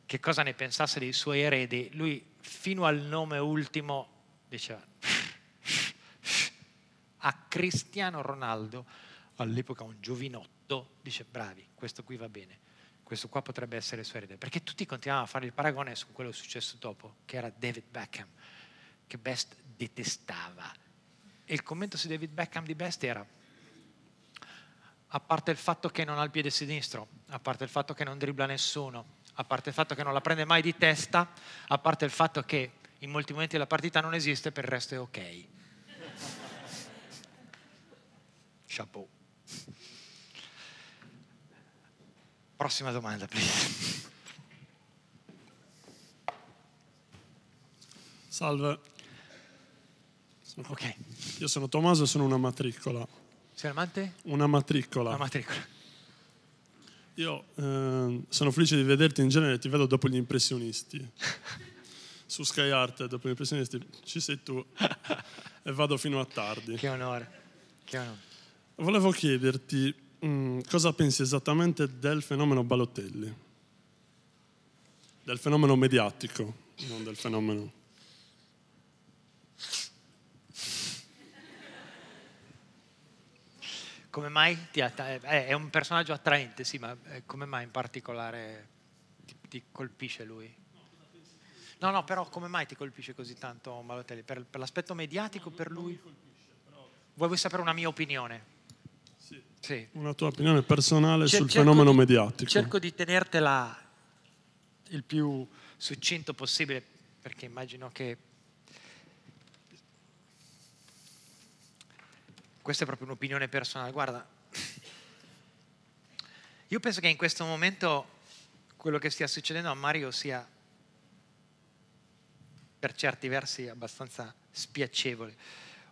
che cosa ne pensasse dei suoi eredi, lui fino al nome ultimo diceva a Cristiano Ronaldo, all'epoca un giovinotto, dice bravi, questo qui va bene questo qua potrebbe essere il suo erede, perché tutti continuavano a fare il paragone su quello successo dopo, che era David Beckham, che Best detestava. E il commento su David Beckham di Best era, a parte il fatto che non ha il piede sinistro, a parte il fatto che non dribbla nessuno, a parte il fatto che non la prende mai di testa, a parte il fatto che in molti momenti della partita non esiste, per il resto è ok. Chapeau. Prossima domanda, please. Salve. Ok. Io sono Tommaso e sono una matricola. Sei amante? Una matricola. Una matricola. Io eh, sono felice di vederti in genere, ti vedo dopo gli impressionisti. Su Sky Art, dopo gli impressionisti, ci sei tu. e vado fino a tardi. Che onore. Che onore. Volevo chiederti mm, cosa pensi esattamente del fenomeno Balotelli? Del fenomeno mediatico, non del fenomeno... Come mai? Eh, eh, è un personaggio attraente, sì, ma eh, come mai in particolare ti, ti colpisce lui? No, no, però come mai ti colpisce così tanto Balotelli? Per, per l'aspetto mediatico, no, per lui? Colpisce, però... Vuoi sapere una mia opinione? Sì. Una tua opinione personale Cer- sul fenomeno di, mediatico. Cerco di tenertela il più succinto possibile perché immagino che questa è proprio un'opinione personale. Guarda, io penso che in questo momento quello che stia succedendo a Mario sia per certi versi abbastanza spiacevole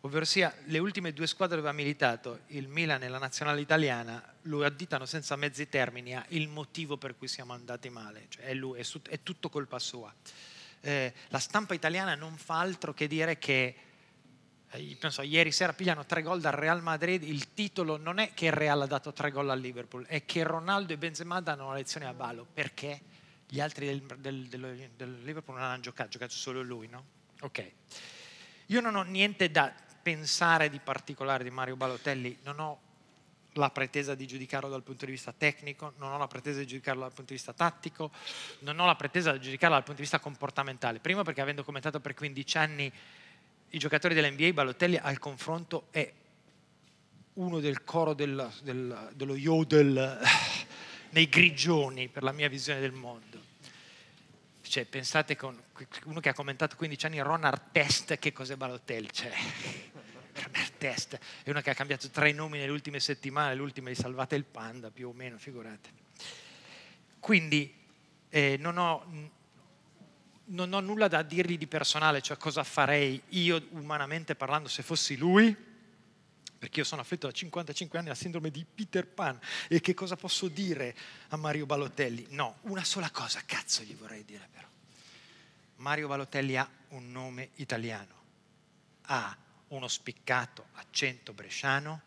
ovvero sia le ultime due squadre dove ha militato, il Milan e la nazionale italiana, lo additano senza mezzi termini a il motivo per cui siamo andati male, cioè è, lui, è, su, è tutto colpa sua. Eh, la stampa italiana non fa altro che dire che eh, So, ieri sera pigliano tre gol dal Real Madrid, il titolo non è che il Real ha dato tre gol al Liverpool, è che Ronaldo e Benzema danno una lezione a Balo, perché gli altri del, del, del, del Liverpool non hanno giocato, ha giocato solo lui, no? Ok. Io non ho niente da pensare di particolare di Mario Balotelli, non ho la pretesa di giudicarlo dal punto di vista tecnico, non ho la pretesa di giudicarlo dal punto di vista tattico, non ho la pretesa di giudicarlo dal punto di vista comportamentale. Primo perché avendo commentato per 15 anni i giocatori dell'NBA, Balotelli al confronto è uno del coro del, del, dello yodel eh, nei grigioni per la mia visione del mondo. Cioè, pensate con uno che ha commentato 15 anni Ron Artest che cos'è Balotelli, cioè Herbert Test, è una che ha cambiato tre nomi nelle ultime settimane, l'ultima è salvata il Panda, più o meno, figurate. Quindi eh, non, ho, non ho nulla da dirgli di personale, cioè cosa farei io umanamente parlando se fossi lui, perché io sono affetto da 55 anni alla sindrome di Peter Pan e che cosa posso dire a Mario Balotelli? No, una sola cosa, cazzo gli vorrei dire però. Mario Balotelli ha un nome italiano, ha uno spiccato accento bresciano,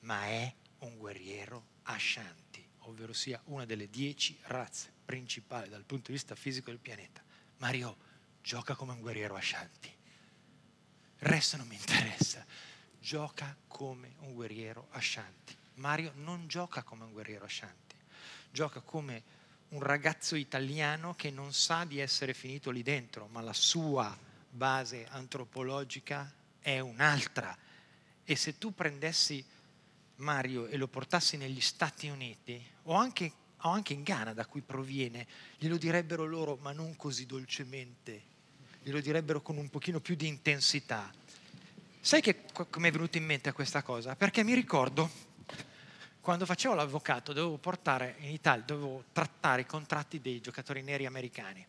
ma è un guerriero Ashanti, ovvero sia una delle dieci razze principali dal punto di vista fisico del pianeta. Mario gioca come un guerriero Ashanti. Il resto non mi interessa. Gioca come un guerriero Ashanti. Mario non gioca come un guerriero Ashanti. Gioca come un ragazzo italiano che non sa di essere finito lì dentro, ma la sua base antropologica è un'altra. E se tu prendessi Mario e lo portassi negli Stati Uniti o anche, o anche in Ghana da cui proviene, glielo direbbero loro, ma non così dolcemente, glielo direbbero con un pochino più di intensità. Sai che mi è venuta in mente questa cosa? Perché mi ricordo quando facevo l'avvocato dovevo portare in Italia, dovevo trattare i contratti dei giocatori neri americani.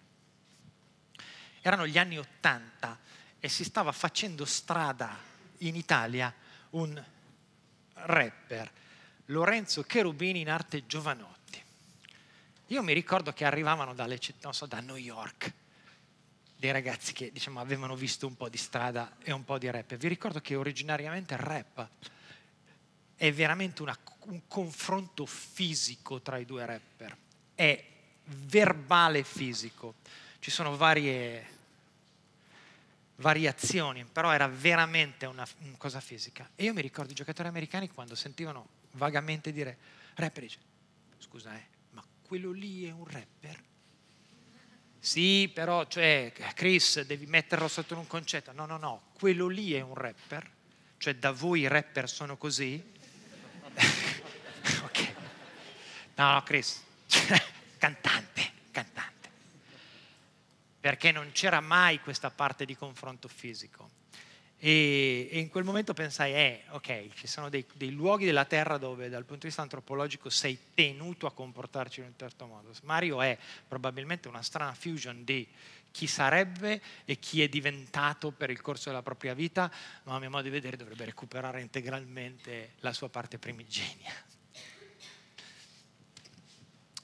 Erano gli anni Ottanta e si stava facendo strada in Italia un rapper, Lorenzo Cherubini in arte Giovanotti. Io mi ricordo che arrivavano dalle città, so, da New York, dei ragazzi che diciamo, avevano visto un po' di strada e un po' di rap. Vi ricordo che originariamente il rap è veramente una, un confronto fisico tra i due rapper, è verbale fisico. Ci sono varie variazioni, però era veramente una, una cosa fisica. E io mi ricordo i giocatori americani quando sentivano vagamente dire rapper, dice, scusa, eh, ma quello lì è un rapper? Sì, però, cioè, Chris, devi metterlo sotto un concetto. No, no, no, quello lì è un rapper. Cioè, da voi i rapper sono così? ok. No, Chris, cantante, cantante perché non c'era mai questa parte di confronto fisico. E, e in quel momento pensai, eh, ok, ci sono dei, dei, luoghi della Terra dove dal punto di vista antropologico sei tenuto a comportarci in un certo modo. Mario è probabilmente una strana fusion di chi sarebbe e chi è diventato per il corso della propria vita, ma a mio modo di vedere dovrebbe recuperare integralmente la sua parte primigenia.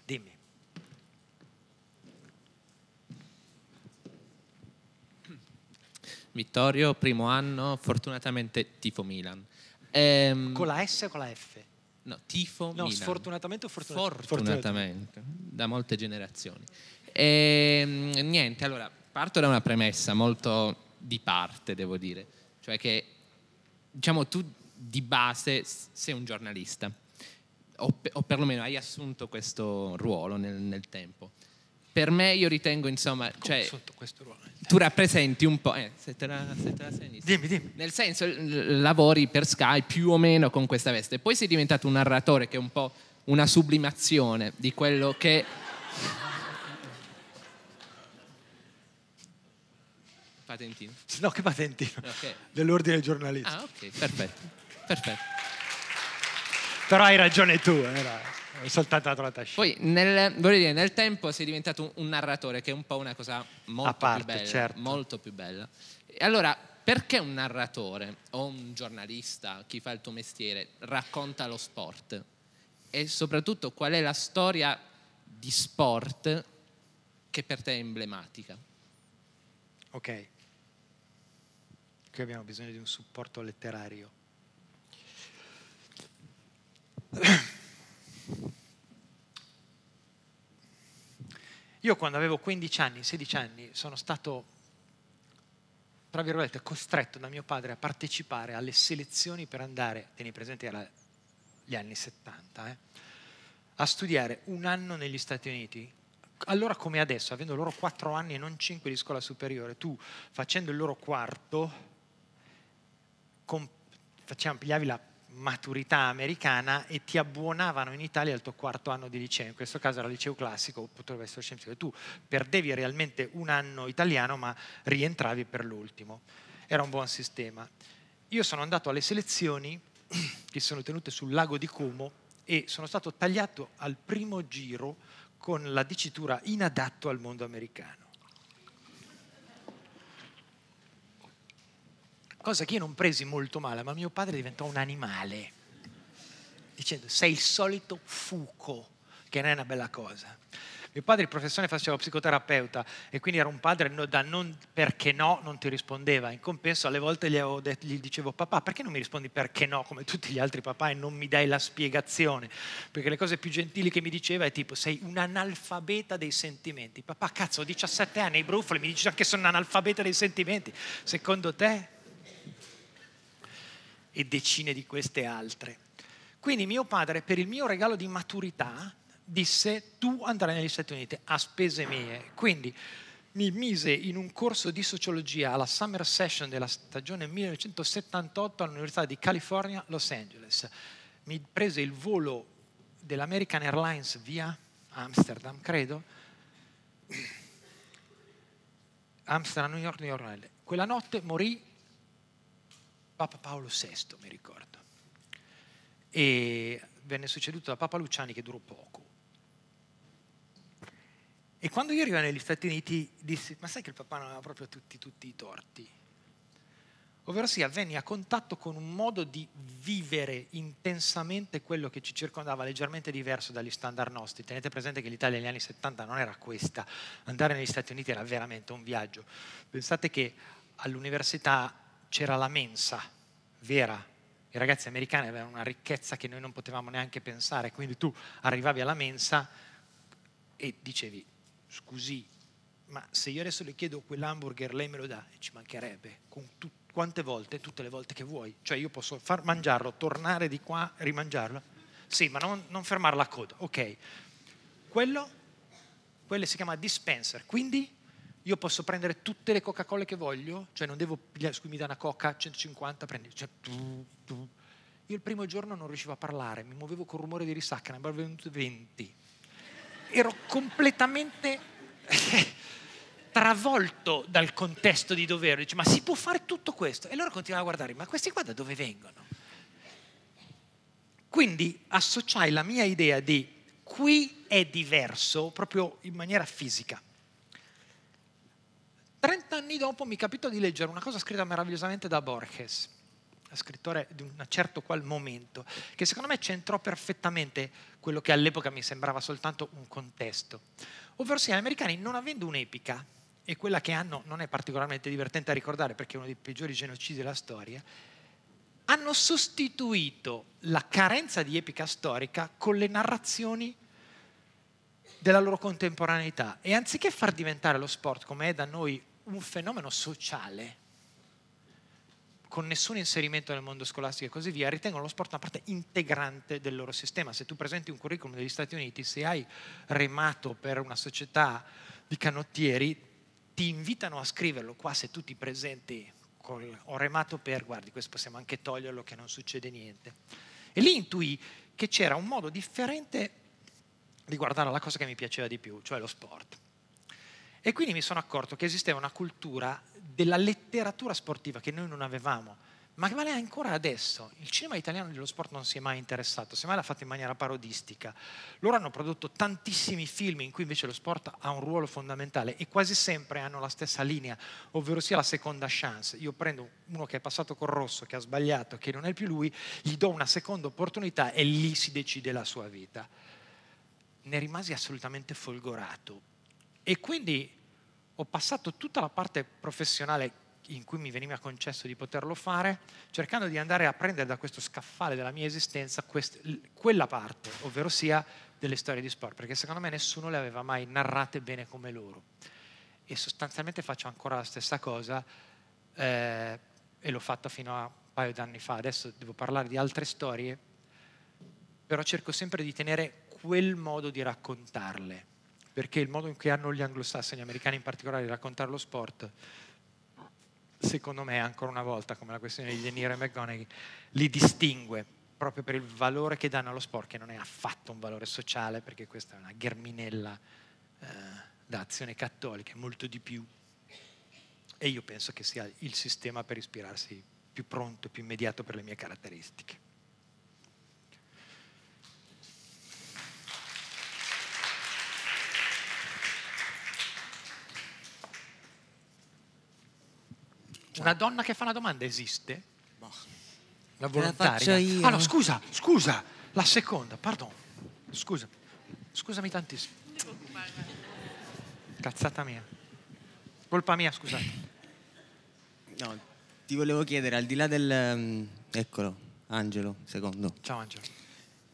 Dimmi. Vittorio, primo anno, fortunatamente tifo Milan. Ehm, con la S o con la F? No, tifo no, Milan. sfortunatamente o fortunatamente? Fortunatamente, da molte generazioni. Ehm, niente, allora, parto da una premessa molto di parte, devo dire. Cioè che, diciamo, tu di base sei un giornalista, o, pe- o perlomeno hai assunto questo ruolo nel, nel tempo per me io ritengo insomma cioè, eh. tu rappresenti un po' eh, se te la, se te la segni, dimmi, dimmi. nel senso lavori per Sky più o meno con questa veste poi sei diventato un narratore che è un po' una sublimazione di quello che patentino no che patentino okay. dell'ordine giornalistico ah ok perfetto perfetto però hai ragione tu eh, ho saltato la tascina. Poi nel, dire, nel, tempo sei diventato un narratore, che è un po' una cosa molto, parte, più, bella, certo. molto più bella. E allora, perché un narratore o un giornalista, chi fa il tuo mestiere, racconta lo sport? E soprattutto qual è la storia di sport che per te è emblematica? Ok, qui abbiamo bisogno di un supporto letterario. Io quando avevo 15 anni, 16 anni, sono stato, tra virgolette, costretto da mio padre a partecipare alle selezioni per andare, tieni presente, era gli anni 70, eh, a studiare un anno negli Stati Uniti. Allora come adesso, avendo loro 4 anni e non 5 di scuola superiore, tu facendo il loro quarto, comp- ampliavi la maturità americana e ti abbuonavano in Italia al tuo quarto anno di liceo, in questo caso era liceo classico, potrebbe essere scientifico, tu perdevi realmente un anno italiano ma rientravi per l'ultimo, era un buon sistema. Io sono andato alle selezioni che sono tenute sul lago di Como e sono stato tagliato al primo giro con la dicitura inadatto al mondo americano. cosa che io non presi molto male, ma mio padre diventò un animale, dicendo sei il solito fuco, che non è una bella cosa. Mio padre, il professore, faceva psicoterapeuta e quindi era un padre da non perché no non ti rispondeva. In compenso, alle volte gli, detto, gli, dicevo: Papà, perché non mi rispondi perché no come tutti gli altri papà e non mi dai la spiegazione? Perché le cose più gentili che mi diceva è tipo: Sei un analfabeta dei sentimenti. Papà, cazzo, ho 17 anni, i brufoli mi dici che sono un analfabeta dei sentimenti. Secondo te? e decine di queste altre. Quindi mio padre per il mio regalo di maturità disse tu andrai negli Stati Uniti a spese mie. Quindi mi mise in un corso di sociologia alla Summer Session della stagione 1978 all'Università di California, Los Angeles. Mi prese il volo dell'American Airlines via Amsterdam, credo. Amsterdam, New York, New York. Quella notte morì Papa Paolo VI, mi ricordo. E venne succeduto da Papa Luciani che durò poco. E quando io arrivai negli Stati Uniti dissi, ma sai che il papà non aveva proprio tutti, tutti i torti? Ovvero sia, venni a contatto con un modo di vivere intensamente quello che ci circondava, leggermente diverso dagli standard nostri. Tenete presente che l'Italia negli anni 70 non era questa, andare negli Stati Uniti era veramente un viaggio. Pensate che all'università c'era la mensa vera. I ragazzi americani avevano una ricchezza che noi non potevamo neanche pensare, quindi tu arrivavi alla mensa e dicevi, scusi, ma se io adesso le chiedo quell'hamburger, lei me lo dà? E ci mancherebbe, tu, quante volte? Tutte le volte che vuoi. Cioè io posso far mangiarlo, tornare di qua, rimangiarlo? Sì, ma non, non fermare la coda, ok. Quello, quello si chiama dispenser, quindi io posso prendere tutte le Coca-Cola che voglio, cioè non devo, scusami, mi dà una Coca 150, prendi, cioè, tu, Io il primo giorno non riuscivo a parlare, mi muovevo con rumore di risacca, ne avevo venute 20. Ero completamente travolto dal contesto di dovere, dice ma si può fare tutto questo? E loro continuavano a guardare, ma questi qua da dove vengono? Quindi associai la mia idea di qui è diverso proprio in maniera fisica. Trent'anni dopo mi capitò di leggere una cosa scritta meravigliosamente da Borges, scrittore di un certo qual momento, che secondo me centrò perfettamente quello che all'epoca mi sembrava soltanto un contesto. Ovvero sì, gli americani non avendo un'epica, e quella che hanno non è particolarmente divertente a ricordare perché è uno dei peggiori genocidi della storia, hanno sostituito la carenza di epica storica con le narrazioni della loro contemporaneità e anziché far diventare lo sport come è da noi un fenomeno sociale, con nessun inserimento nel mondo scolastico e così via, ritengono lo sport una parte integrante del loro sistema. Se tu presenti un curriculum degli Stati Uniti, se hai remato per una società di canottieri, ti invitano a scriverlo qua se tu ti presenti ho remato per, guardi, questo possiamo anche toglierlo che non succede niente. E lì intuì che c'era un modo differente di guardare la cosa che mi piaceva di più, cioè lo sport. E quindi mi sono accorto che esisteva una cultura della letteratura sportiva che noi non avevamo, ma che vale ancora adesso. Il cinema italiano dello sport non si è mai interessato, semmai l'ha fatto in maniera parodistica. Loro hanno prodotto tantissimi film in cui invece lo sport ha un ruolo fondamentale e quasi sempre hanno la stessa linea, ovvero sia la seconda chance. Io prendo uno che è passato col rosso, che ha sbagliato, che non è più lui, gli do una seconda opportunità e lì si decide la sua vita ne rimasi assolutamente folgorato. E quindi ho passato tutta la parte professionale in cui mi veniva concesso di poterlo fare, cercando di andare a prendere da questo scaffale della mia esistenza quest- quella parte, ovvero sia delle storie di sport, perché secondo me nessuno le aveva mai narrate bene come loro. E sostanzialmente faccio ancora la stessa cosa eh, e l'ho fatta fino a un paio d'anni fa. Adesso devo parlare di altre storie, però cerco sempre di tenere quel modo di raccontarle, perché il modo in cui hanno gli anglosassoni, gli americani in particolare, di raccontare lo sport, secondo me, ancora una volta, come la questione di Deniro e McGonaghy, li distingue proprio per il valore che danno allo sport, che non è affatto un valore sociale, perché questa è una gherminella eh, da azione cattolica, è molto di più. E io penso che sia il sistema per ispirarsi più pronto, più immediato per le mie caratteristiche. Una donna che fa una domanda esiste? Boh. La volontaria. La ah scusa, scusa, la seconda, pardon. Scusa. Scusami tantissimo. Cazzata mia. Colpa mia, scusate. No, ti volevo chiedere, al di là del... Mm, eccolo, Angelo, secondo. Ciao Angelo.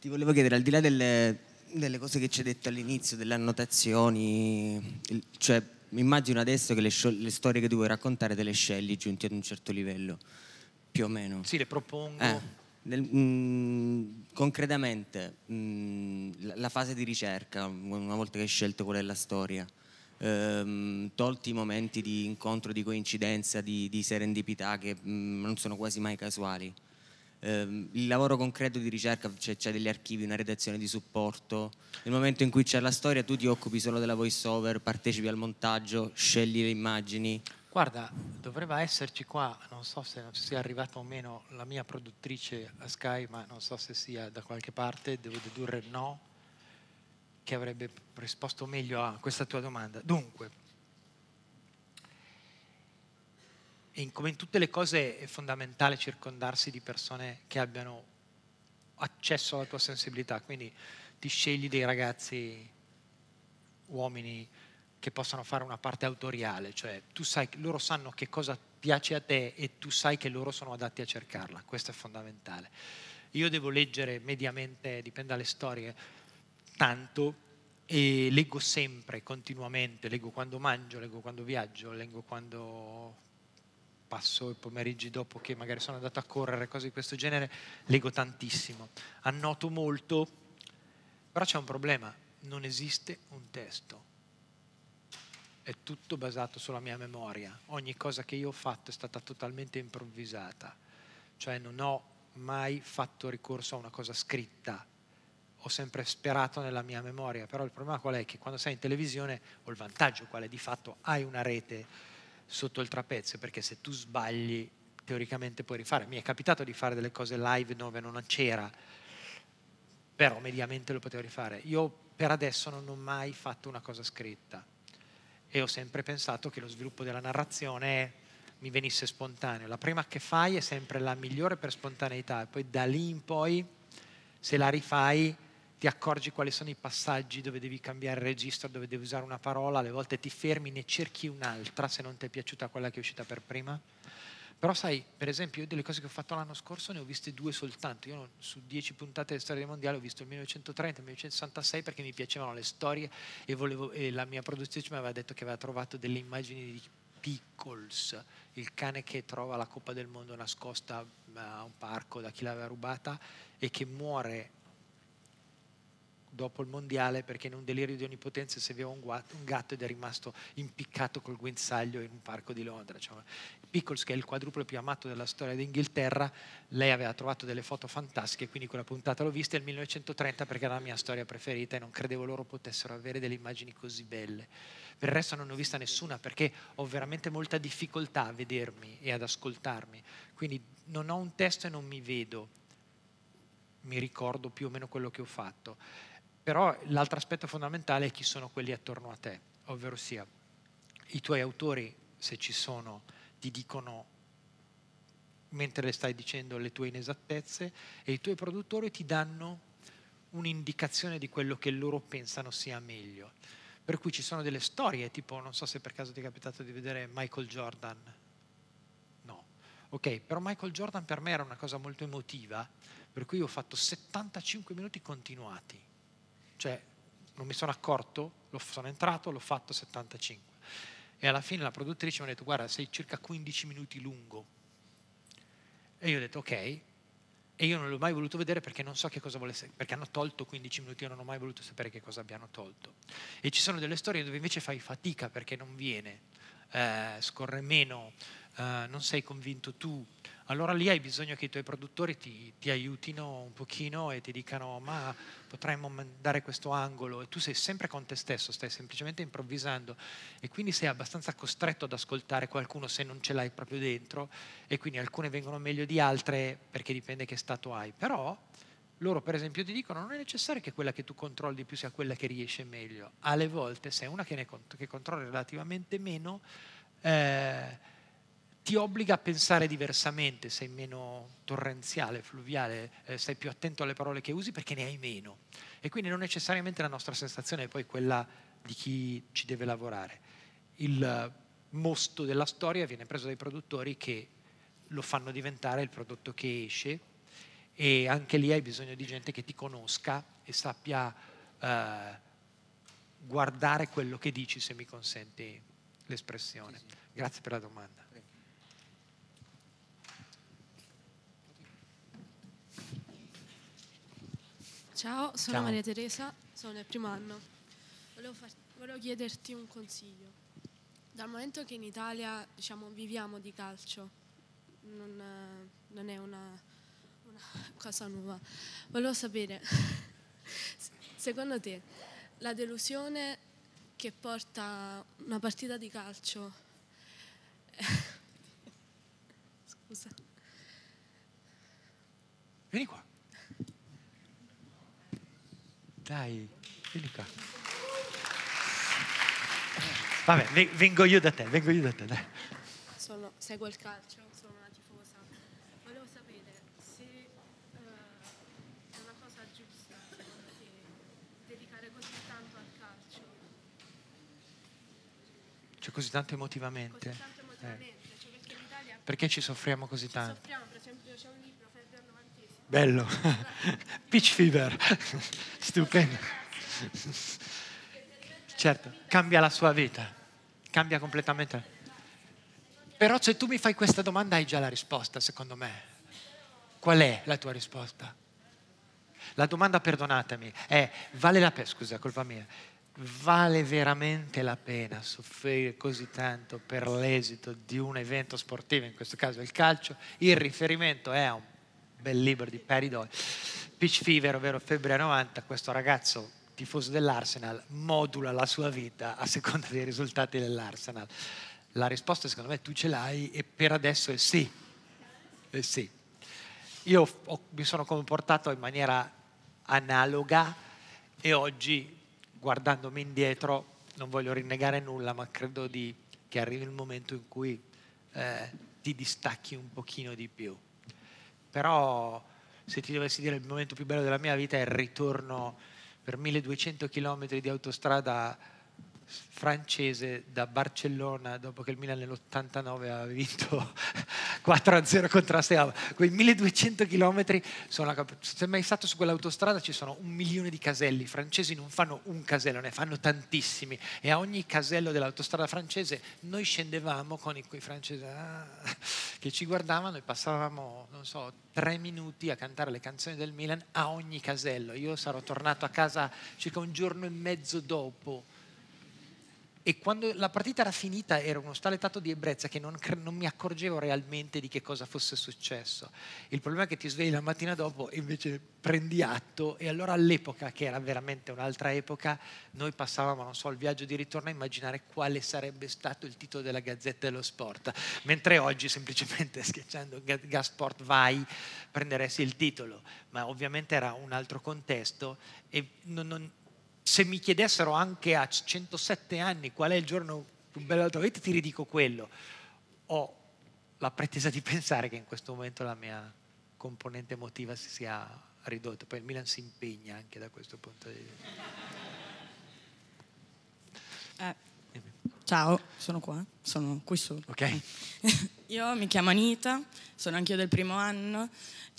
Ti volevo chiedere, al di là delle, delle cose che ci hai detto all'inizio, delle annotazioni, cioè mi immagino adesso che le, le, storie che tu vuoi raccontare te le scegli giunti ad un certo livello, più o meno. Sì, le propongo. Eh, nel, mh, mm, concretamente, mh, mm, la, la, fase di ricerca, una volta che hai scelto qual è la storia, ehm, tolti i momenti di incontro, di coincidenza, di, di serendipità che mh, mm, non sono quasi mai casuali, ehm, il lavoro concreto di ricerca, cioè c'è degli archivi, una redazione di supporto. Nel momento in cui c'è la storia tu ti occupi solo della voice over, partecipi al montaggio, scegli le immagini. Guarda, dovrebbe esserci qua, non so se sia arrivata o meno la mia produttrice a Sky, ma non so se sia da qualche parte, devo dedurre no, che avrebbe risposto meglio a questa tua domanda. Dunque, in, come in tutte le cose è fondamentale circondarsi di persone che abbiano accesso alla tua sensibilità, quindi ti scegli dei ragazzi, uomini che possano fare una parte autoriale, cioè tu sai, loro sanno che cosa piace a te e tu sai che loro sono adatti a cercarla, questo è fondamentale. Io devo leggere mediamente, dipende dalle storie, tanto e leggo sempre, continuamente, leggo quando mangio, leggo quando viaggio, leggo quando passo i pomeriggi dopo che magari sono andato a correre, cose di questo genere, leggo tantissimo, annoto molto, però c'è un problema, non esiste un testo. È tutto basato sulla mia memoria. Ogni cosa che io ho fatto è stata totalmente improvvisata. Cioè non ho mai fatto ricorso a una cosa scritta. Ho sempre sperato nella mia memoria, però il problema qual è? Che quando sei in televisione, o il vantaggio quale Di fatto hai una rete sotto il trapezio, perché se tu sbagli teoricamente puoi rifare. Mi è capitato di fare delle cose live dove non c'era, però mediamente lo potevo rifare. Io per adesso non ho mai fatto una cosa scritta e ho sempre pensato che lo sviluppo della narrazione mi venisse spontaneo. La prima che fai è sempre la migliore per spontaneità e poi da lì in poi se la rifai ti accorgi quali sono i passaggi dove devi cambiare registro, dove devi usare una parola, alle volte ti fermi, ne cerchi un'altra se non ti è piaciuta quella che è uscita per prima. Però sai, per esempio, io delle cose che ho fatto l'anno scorso ne ho viste due soltanto. Io su dieci puntate di storia del mondiale ho visto il 1930 e il 1966 perché mi piacevano le storie e, volevo, e la mia produzione mi aveva detto che aveva trovato delle immagini di Pickles, il cane che trova la Coppa del Mondo nascosta a un parco da chi l'aveva rubata e che muore dopo il mondiale perché in un delirio di onnipotenza serviva un, guato, un gatto ed è rimasto impiccato col guinzaglio in un parco di Londra. Cioè, Pickles, che è il quadruplo più amato della storia d'Inghilterra, lei aveva trovato delle foto fantastiche, quindi quella puntata l'ho vista nel 1930 perché era la mia storia preferita e non credevo loro potessero avere delle immagini così belle. Per il resto non ne ho vista nessuna perché ho veramente molta difficoltà a vedermi e ad ascoltarmi, quindi non ho un testo e non mi vedo mi ricordo più o meno quello che ho fatto. Però l'altro aspetto fondamentale è chi sono quelli attorno a te, ovvero sia i tuoi autori, se ci sono, ti dicono mentre le stai dicendo le tue inesattezze e i tuoi produttori ti danno un'indicazione di quello che loro pensano sia meglio. Per cui ci sono delle storie, tipo non so se per caso ti è capitato di vedere Michael Jordan. No. Ok, però Michael Jordan per me era una cosa molto emotiva, per cui ho fatto 75 minuti continuati cioè, non mi sono accorto, sono entrato, l'ho fatto 75. E alla fine la produttrice mi ha detto, guarda, sei circa 15 minuti lungo. E io ho detto, ok. E io non l'ho mai voluto vedere perché non so che cosa volesse, perché hanno tolto 15 minuti, io non ho mai voluto sapere che cosa abbiano tolto. E ci sono delle storie dove invece fai fatica perché non viene, eh, scorre meno eh, non sei convinto tu, allora lì hai bisogno che i tuoi produttori ti, ti, aiutino un pochino e ti dicano ma potremmo mandare questo angolo e tu sei sempre con te stesso, stai semplicemente improvvisando e quindi sei abbastanza costretto ad ascoltare qualcuno se non ce l'hai proprio dentro e quindi alcune vengono meglio di altre perché dipende che stato hai, però loro per esempio ti dicono non è necessario che quella che tu controlli di più sia quella che riesce meglio, alle volte se è una che, ne, che controlli relativamente meno eh, ti obbliga a pensare diversamente, sei meno torrenziale, fluviale, eh, stai più attento alle parole che usi perché ne hai meno. E quindi non necessariamente la nostra sensazione è poi quella di chi ci deve lavorare. Il eh, mosto della storia viene preso dai produttori che lo fanno diventare il prodotto che esce e anche lì hai bisogno di gente che ti conosca e sappia eh, guardare quello che dici, se mi consenti l'espressione. Sì, sì. Grazie per la domanda. Ciao, sono Ciao. Maria Teresa, sono nel primo anno. Volevo, far, volevo, chiederti un consiglio. Dal momento che in Italia diciamo, viviamo di calcio, non, non è una, una, cosa nuova, volevo sapere, secondo te, la delusione che porta una partita di calcio... Scusa. Vieni qua. Dai, vieni qua. Vabbè, vengo io da te, vengo io da te, dai. Sono, seguo il calcio, sono una tifosa. Volevo sapere se uh, è una cosa giusta, dedicare così tanto al calcio. Cioè così tanto emotivamente? Così tanto emotivamente, eh. cioè perché in Italia... Perché ci soffriamo così ci tanto? Soffriamo, per esempio, c'è un Bello. Pitch fever. Stupendo. Certo, cambia la sua vita. Cambia completamente. Però se tu mi fai questa domanda hai già la risposta, secondo me. Qual è la tua risposta? La domanda, perdonatemi, è vale la pena, scusa, colpa mia, vale veramente la pena soffrire così tanto per l'esito di un evento sportivo, in questo caso il calcio? Il riferimento è a un bel libro di Perry Doyle, Pitch Fever, ovvero Febbre 90, questo ragazzo tifoso dell'Arsenal modula la sua vita a seconda dei risultati dell'Arsenal. La risposta secondo me tu ce l'hai e per adesso è sì. È sì. Io ho, mi sono comportato in maniera analoga e oggi, guardandomi indietro, non voglio rinnegare nulla, ma credo di, che arrivi il momento in cui eh, ti distacchi un pochino di più però se ti dovessi dire il momento più bello della mia vita è il ritorno per 1200 km di autostrada francese da Barcellona dopo che il Milan nell'89 aveva vinto 4-0 contro Astea. Quei 1200 km sono Se mai stato su quell'autostrada ci sono un milione di caselli. I francesi non fanno un casello, ne fanno tantissimi. E a ogni casello dell'autostrada francese noi scendevamo con i, con francesi ah, che ci guardavano e passavamo, non so, tre minuti a cantare le canzoni del Milan a ogni casello. Io sarò tornato a casa circa un giorno e mezzo dopo e quando la partita era finita ero uno tale stato di ebbrezza che non, non, mi accorgevo realmente di che cosa fosse successo. Il problema è che ti svegli la mattina dopo e invece prendi atto e allora all'epoca, che era veramente un'altra epoca, noi passavamo, non so, il viaggio di ritorno a immaginare quale sarebbe stato il titolo della Gazzetta dello Sport, mentre oggi semplicemente schiacciando Gasport vai prenderesti il titolo, ma ovviamente era un altro contesto e non, non se mi chiedessero anche a 107 anni qual è il giorno più bello della tua vita, ti ridico quello. Ho la pretesa di pensare che in questo momento la mia componente emotiva si sia ridotta. Poi il Milan si impegna anche da questo punto di vista. Eh. Ciao, sono qua, sono qui solo. Ok. Io mi chiamo Anita, sono anch'io del primo anno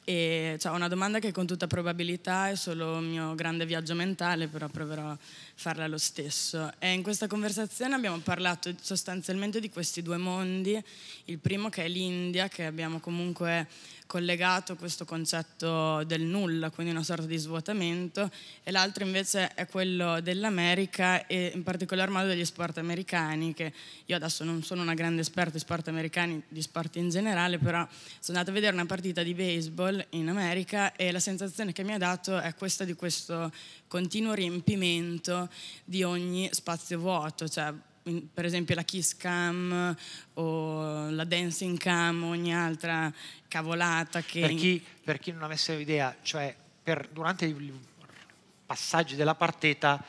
e, cioè, ho una domanda che con tutta probabilità è solo il mio grande viaggio mentale, però proverò farla lo stesso. E in questa conversazione abbiamo parlato sostanzialmente di questi due mondi, il primo che è l'India, che abbiamo comunque collegato questo concetto del nulla, quindi una sorta di svuotamento, e l'altro invece è quello dell'America e in particolar modo degli sport americani, che io adesso non sono una grande esperta di sport americani, di sport in generale, però sono andata a vedere una partita di baseball in America e la sensazione che mi ha dato è questa di questo continuo riempimento di ogni spazio vuoto, cioè per esempio la kiss cam o la dancing cam o ogni altra cavolata che... Per chi, per chi non avesse idea, cioè per, durante i passaggi della partita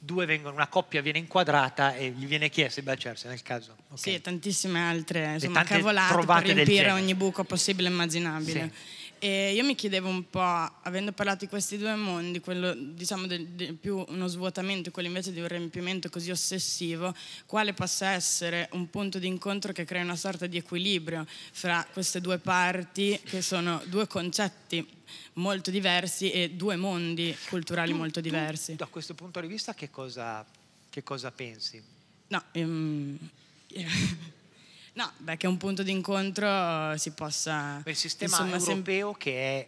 due vengono, una coppia viene inquadrata e gli viene chiesto di baciarsi certo, nel caso. Okay. Sì, tantissime altre insomma, cavolate per riempire ogni buco possibile e immaginabile. Sì. E io mi chiedevo un po', avendo parlato di questi due mondi, quello diciamo del, del più uno svuotamento e quello invece di un riempimento così ossessivo, quale possa essere un punto di incontro che crea una sorta di equilibrio fra queste due parti che sono due concetti molto diversi e due mondi culturali tu, molto diversi. Tu, da questo punto di vista che cosa, che cosa pensi? No, um, ehm, yeah. No, beh, che un punto d'incontro eh, si possa... Il sistema insomma, europeo sem- che è...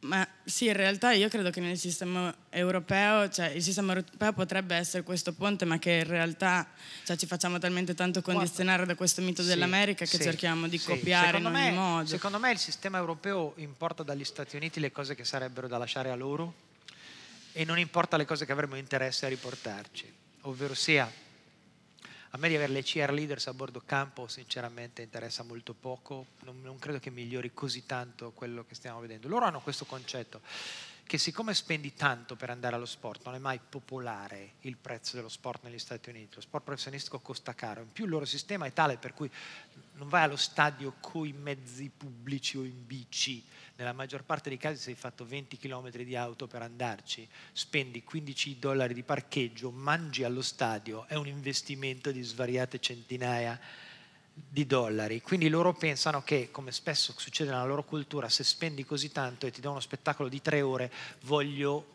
Ma sì, in realtà io credo che nel sistema europeo, cioè il sistema europeo potrebbe essere questo ponte, ma che in realtà cioè, ci facciamo talmente tanto condizionare da questo mito sì, dell'America che sì, cerchiamo di sì. copiare secondo in ogni me, modo. Secondo me il sistema europeo importa dagli Stati Uniti le cose che sarebbero da lasciare a loro e non importa le cose che avremmo interesse a riportarci, ovvero sia a me di avere le CR leaders a bordo campo sinceramente interessa molto poco, non, non credo che migliori così tanto quello che stiamo vedendo. Loro hanno questo concetto che siccome spendi tanto per andare allo sport, non è mai popolare il prezzo dello sport negli Stati Uniti, lo sport professionistico costa caro, in più il loro sistema è tale per cui non vai allo stadio coi mezzi pubblici o in bici, nella maggior parte dei casi se hai fatto 20 km di auto per andarci, spendi 15 dollari di parcheggio, mangi allo stadio, è un investimento di svariate centinaia di dollari. Quindi loro pensano che, come spesso succede nella loro cultura, se spendi così tanto e ti do uno spettacolo di tre ore, voglio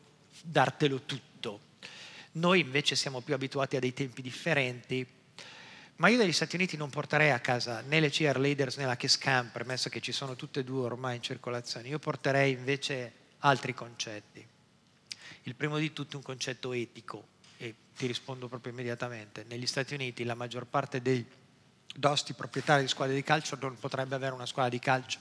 dartelo tutto. Noi invece siamo più abituati a dei tempi differenti, ma io negli Stati Uniti non porterei a casa né le CR Leaders né la Kiss Camp, premesso che ci sono tutte e due ormai in circolazione. Io porterei invece altri concetti. Il primo di tutti è un concetto etico, e ti rispondo proprio immediatamente. Negli Stati Uniti la maggior parte dei dosti proprietari di squadre di calcio non potrebbe avere una squadra di calcio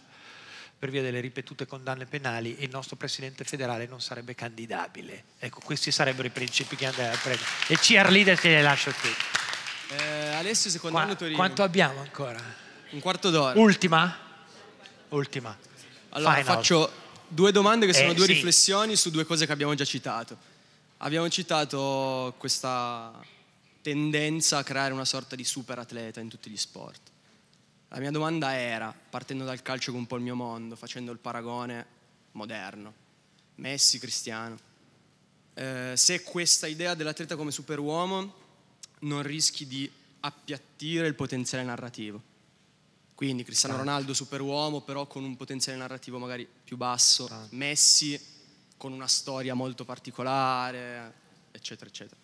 per via delle ripetute condanne penali e il nostro presidente federale non sarebbe candidabile. Ecco, questi sarebbero i principi che andrei a prendere. E CR Leaders che le lascio qui. Eh, Alessio, secondo Qua, Torino. Quanto abbiamo ancora? Un quarto d'ora. Ultima? Ultima. Allora Final. faccio due domande che eh, sono due sì. riflessioni su due cose che abbiamo già citato. Abbiamo citato questa tendenza a creare una sorta di super atleta in tutti gli sport. La mia domanda era, partendo dal calcio che è un po' il mio mondo, facendo il paragone moderno, Messi, Cristiano, eh, se questa idea dell'atleta come superuomo non rischi di appiattire il potenziale narrativo. Quindi Cristiano Tanto. Ronaldo superuomo, però con un potenziale narrativo magari più basso, Tanto. Messi con una storia molto particolare, eccetera, eccetera.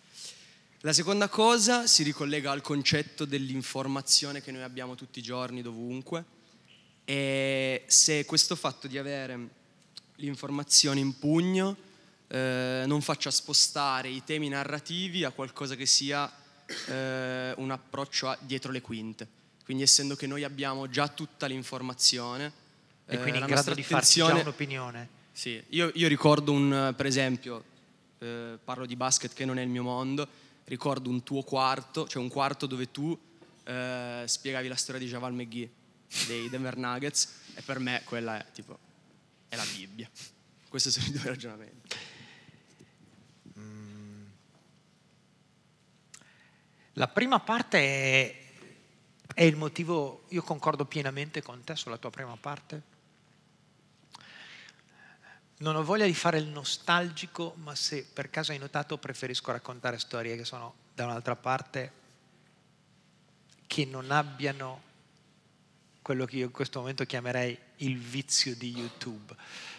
La seconda cosa si ricollega al concetto dell'informazione che noi abbiamo tutti i giorni, dovunque, e se questo fatto di avere l'informazione in pugno eh, non faccia spostare i temi narrativi a qualcosa che sia eh, un approccio a dietro le quinte. Quindi essendo che noi abbiamo già tutta l'informazione... E eh, quindi in grado di farsi già un'opinione. Sì, io, io ricordo un, per esempio, eh, parlo di basket che non è il mio mondo, ricordo un tuo quarto, cioè un quarto dove tu eh, spiegavi la storia di Javal McGee dei Denver Nuggets e per me quella è tipo, è la Bibbia. Questi sono i due ragionamenti. La prima parte è, è il motivo, io concordo pienamente con te sulla tua prima parte. Non ho voglia di fare il nostalgico, ma se per caso hai notato preferisco raccontare storie che sono da un'altra parte, che non abbiano quello che io in questo momento chiamerei il vizio di YouTube.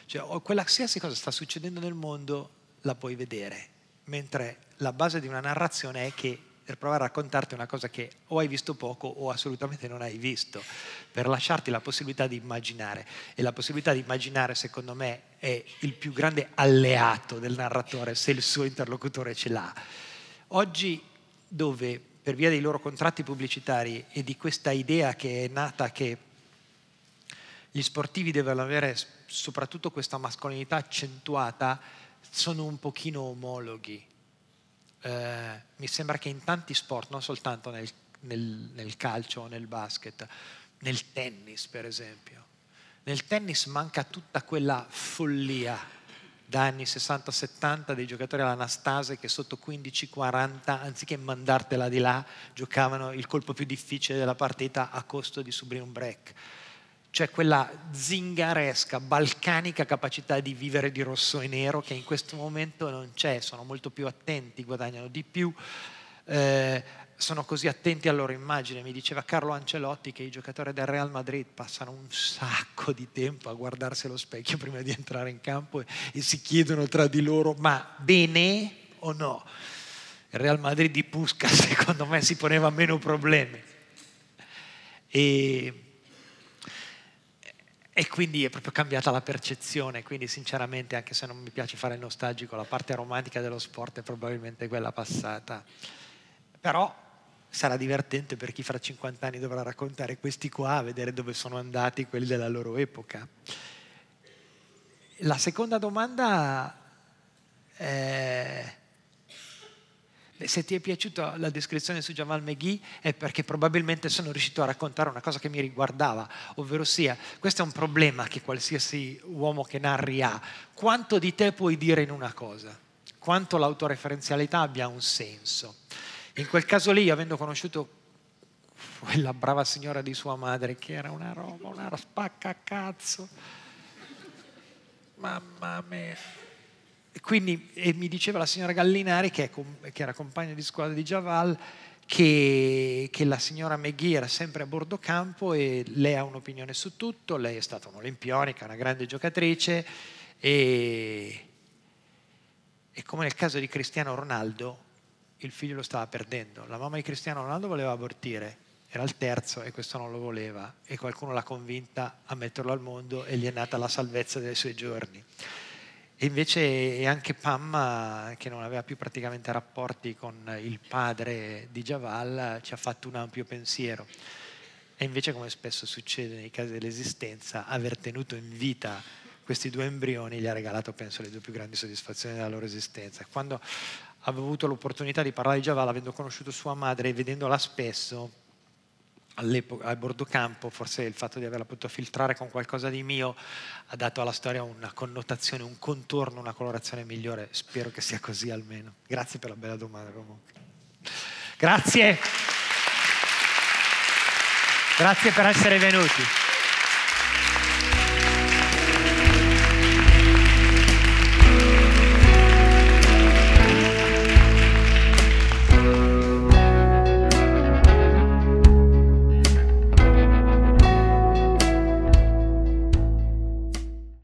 Cioè, qualsiasi cosa sta succedendo nel mondo la puoi vedere, mentre la base di una narrazione è che per provare a raccontarti una cosa che o hai visto poco o assolutamente non hai visto, per lasciarti la possibilità di immaginare. E la possibilità di immaginare, secondo me, è il più grande alleato del narratore se il suo interlocutore ce l'ha. Oggi dove per via dei loro contratti pubblicitari e di questa idea che è nata che gli sportivi devono avere soprattutto questa mascolinità accentuata, sono un pochino omologhi eh, mi sembra che in tanti sport, non soltanto nel, nel, nel calcio o nel basket, nel tennis per esempio, nel tennis manca tutta quella follia da anni 60-70 dei giocatori all'Anastase che sotto 15-40, anziché mandartela di là, giocavano il colpo più difficile della partita a costo di subire un break c'è quella zingaresca, balcanica capacità di vivere di rosso e nero che in questo momento non c'è, sono molto più attenti, guadagnano di più, eh, sono così attenti alla loro immagine. Mi diceva Carlo Ancelotti che i giocatori del Real Madrid passano un sacco di tempo a guardarsi allo specchio prima di entrare in campo e, e si chiedono tra di loro ma bene o no? Il Real Madrid di Pusca secondo me si poneva meno problemi. E e quindi è proprio cambiata la percezione, quindi sinceramente anche se non mi piace fare il nostalgico, la parte romantica dello sport è probabilmente quella passata. Però sarà divertente per chi fra 50 anni dovrà raccontare questi qua, vedere dove sono andati quelli della loro epoca. La seconda domanda è eh, se ti è piaciuta la descrizione su Jamal McGee è perché probabilmente sono riuscito a raccontare una cosa che mi riguardava, ovvero sia, questo è un problema che qualsiasi uomo che narri ha. Quanto di te puoi dire in una cosa? Quanto l'autoreferenzialità abbia un senso? In quel caso lì, avendo conosciuto quella brava signora di sua madre, che era una roba, una spacca a cazzo, mamma mia quindi mi diceva la signora Gallinari, che, è, che, era compagna di squadra di Javal, che, che la signora McGee era sempre a bordo campo e lei ha un'opinione su tutto, lei è stata un'olimpionica, una grande giocatrice e, e come nel caso di Cristiano Ronaldo, il figlio lo stava perdendo. La mamma di Cristiano Ronaldo voleva abortire, era il terzo e questo non lo voleva e qualcuno l'ha convinta a metterlo al mondo e gli è nata la salvezza dei suoi giorni. E invece è anche Pamma, che non aveva più praticamente rapporti con il padre di Javal, ci ha fatto un ampio pensiero. E invece, come spesso succede nei casi dell'esistenza, aver tenuto in vita questi due embrioni gli ha regalato, penso, le due più grandi soddisfazioni della loro esistenza. Quando avevo avuto l'opportunità di parlare di Javal, avendo conosciuto sua madre e vedendola spesso, all'epoca, a bordo campo, forse il fatto di averla potuto filtrare con qualcosa di mio ha dato alla storia una connotazione, un contorno, una colorazione migliore. Spero che sia così almeno. Grazie per la bella domanda comunque. Grazie. Grazie per essere venuti.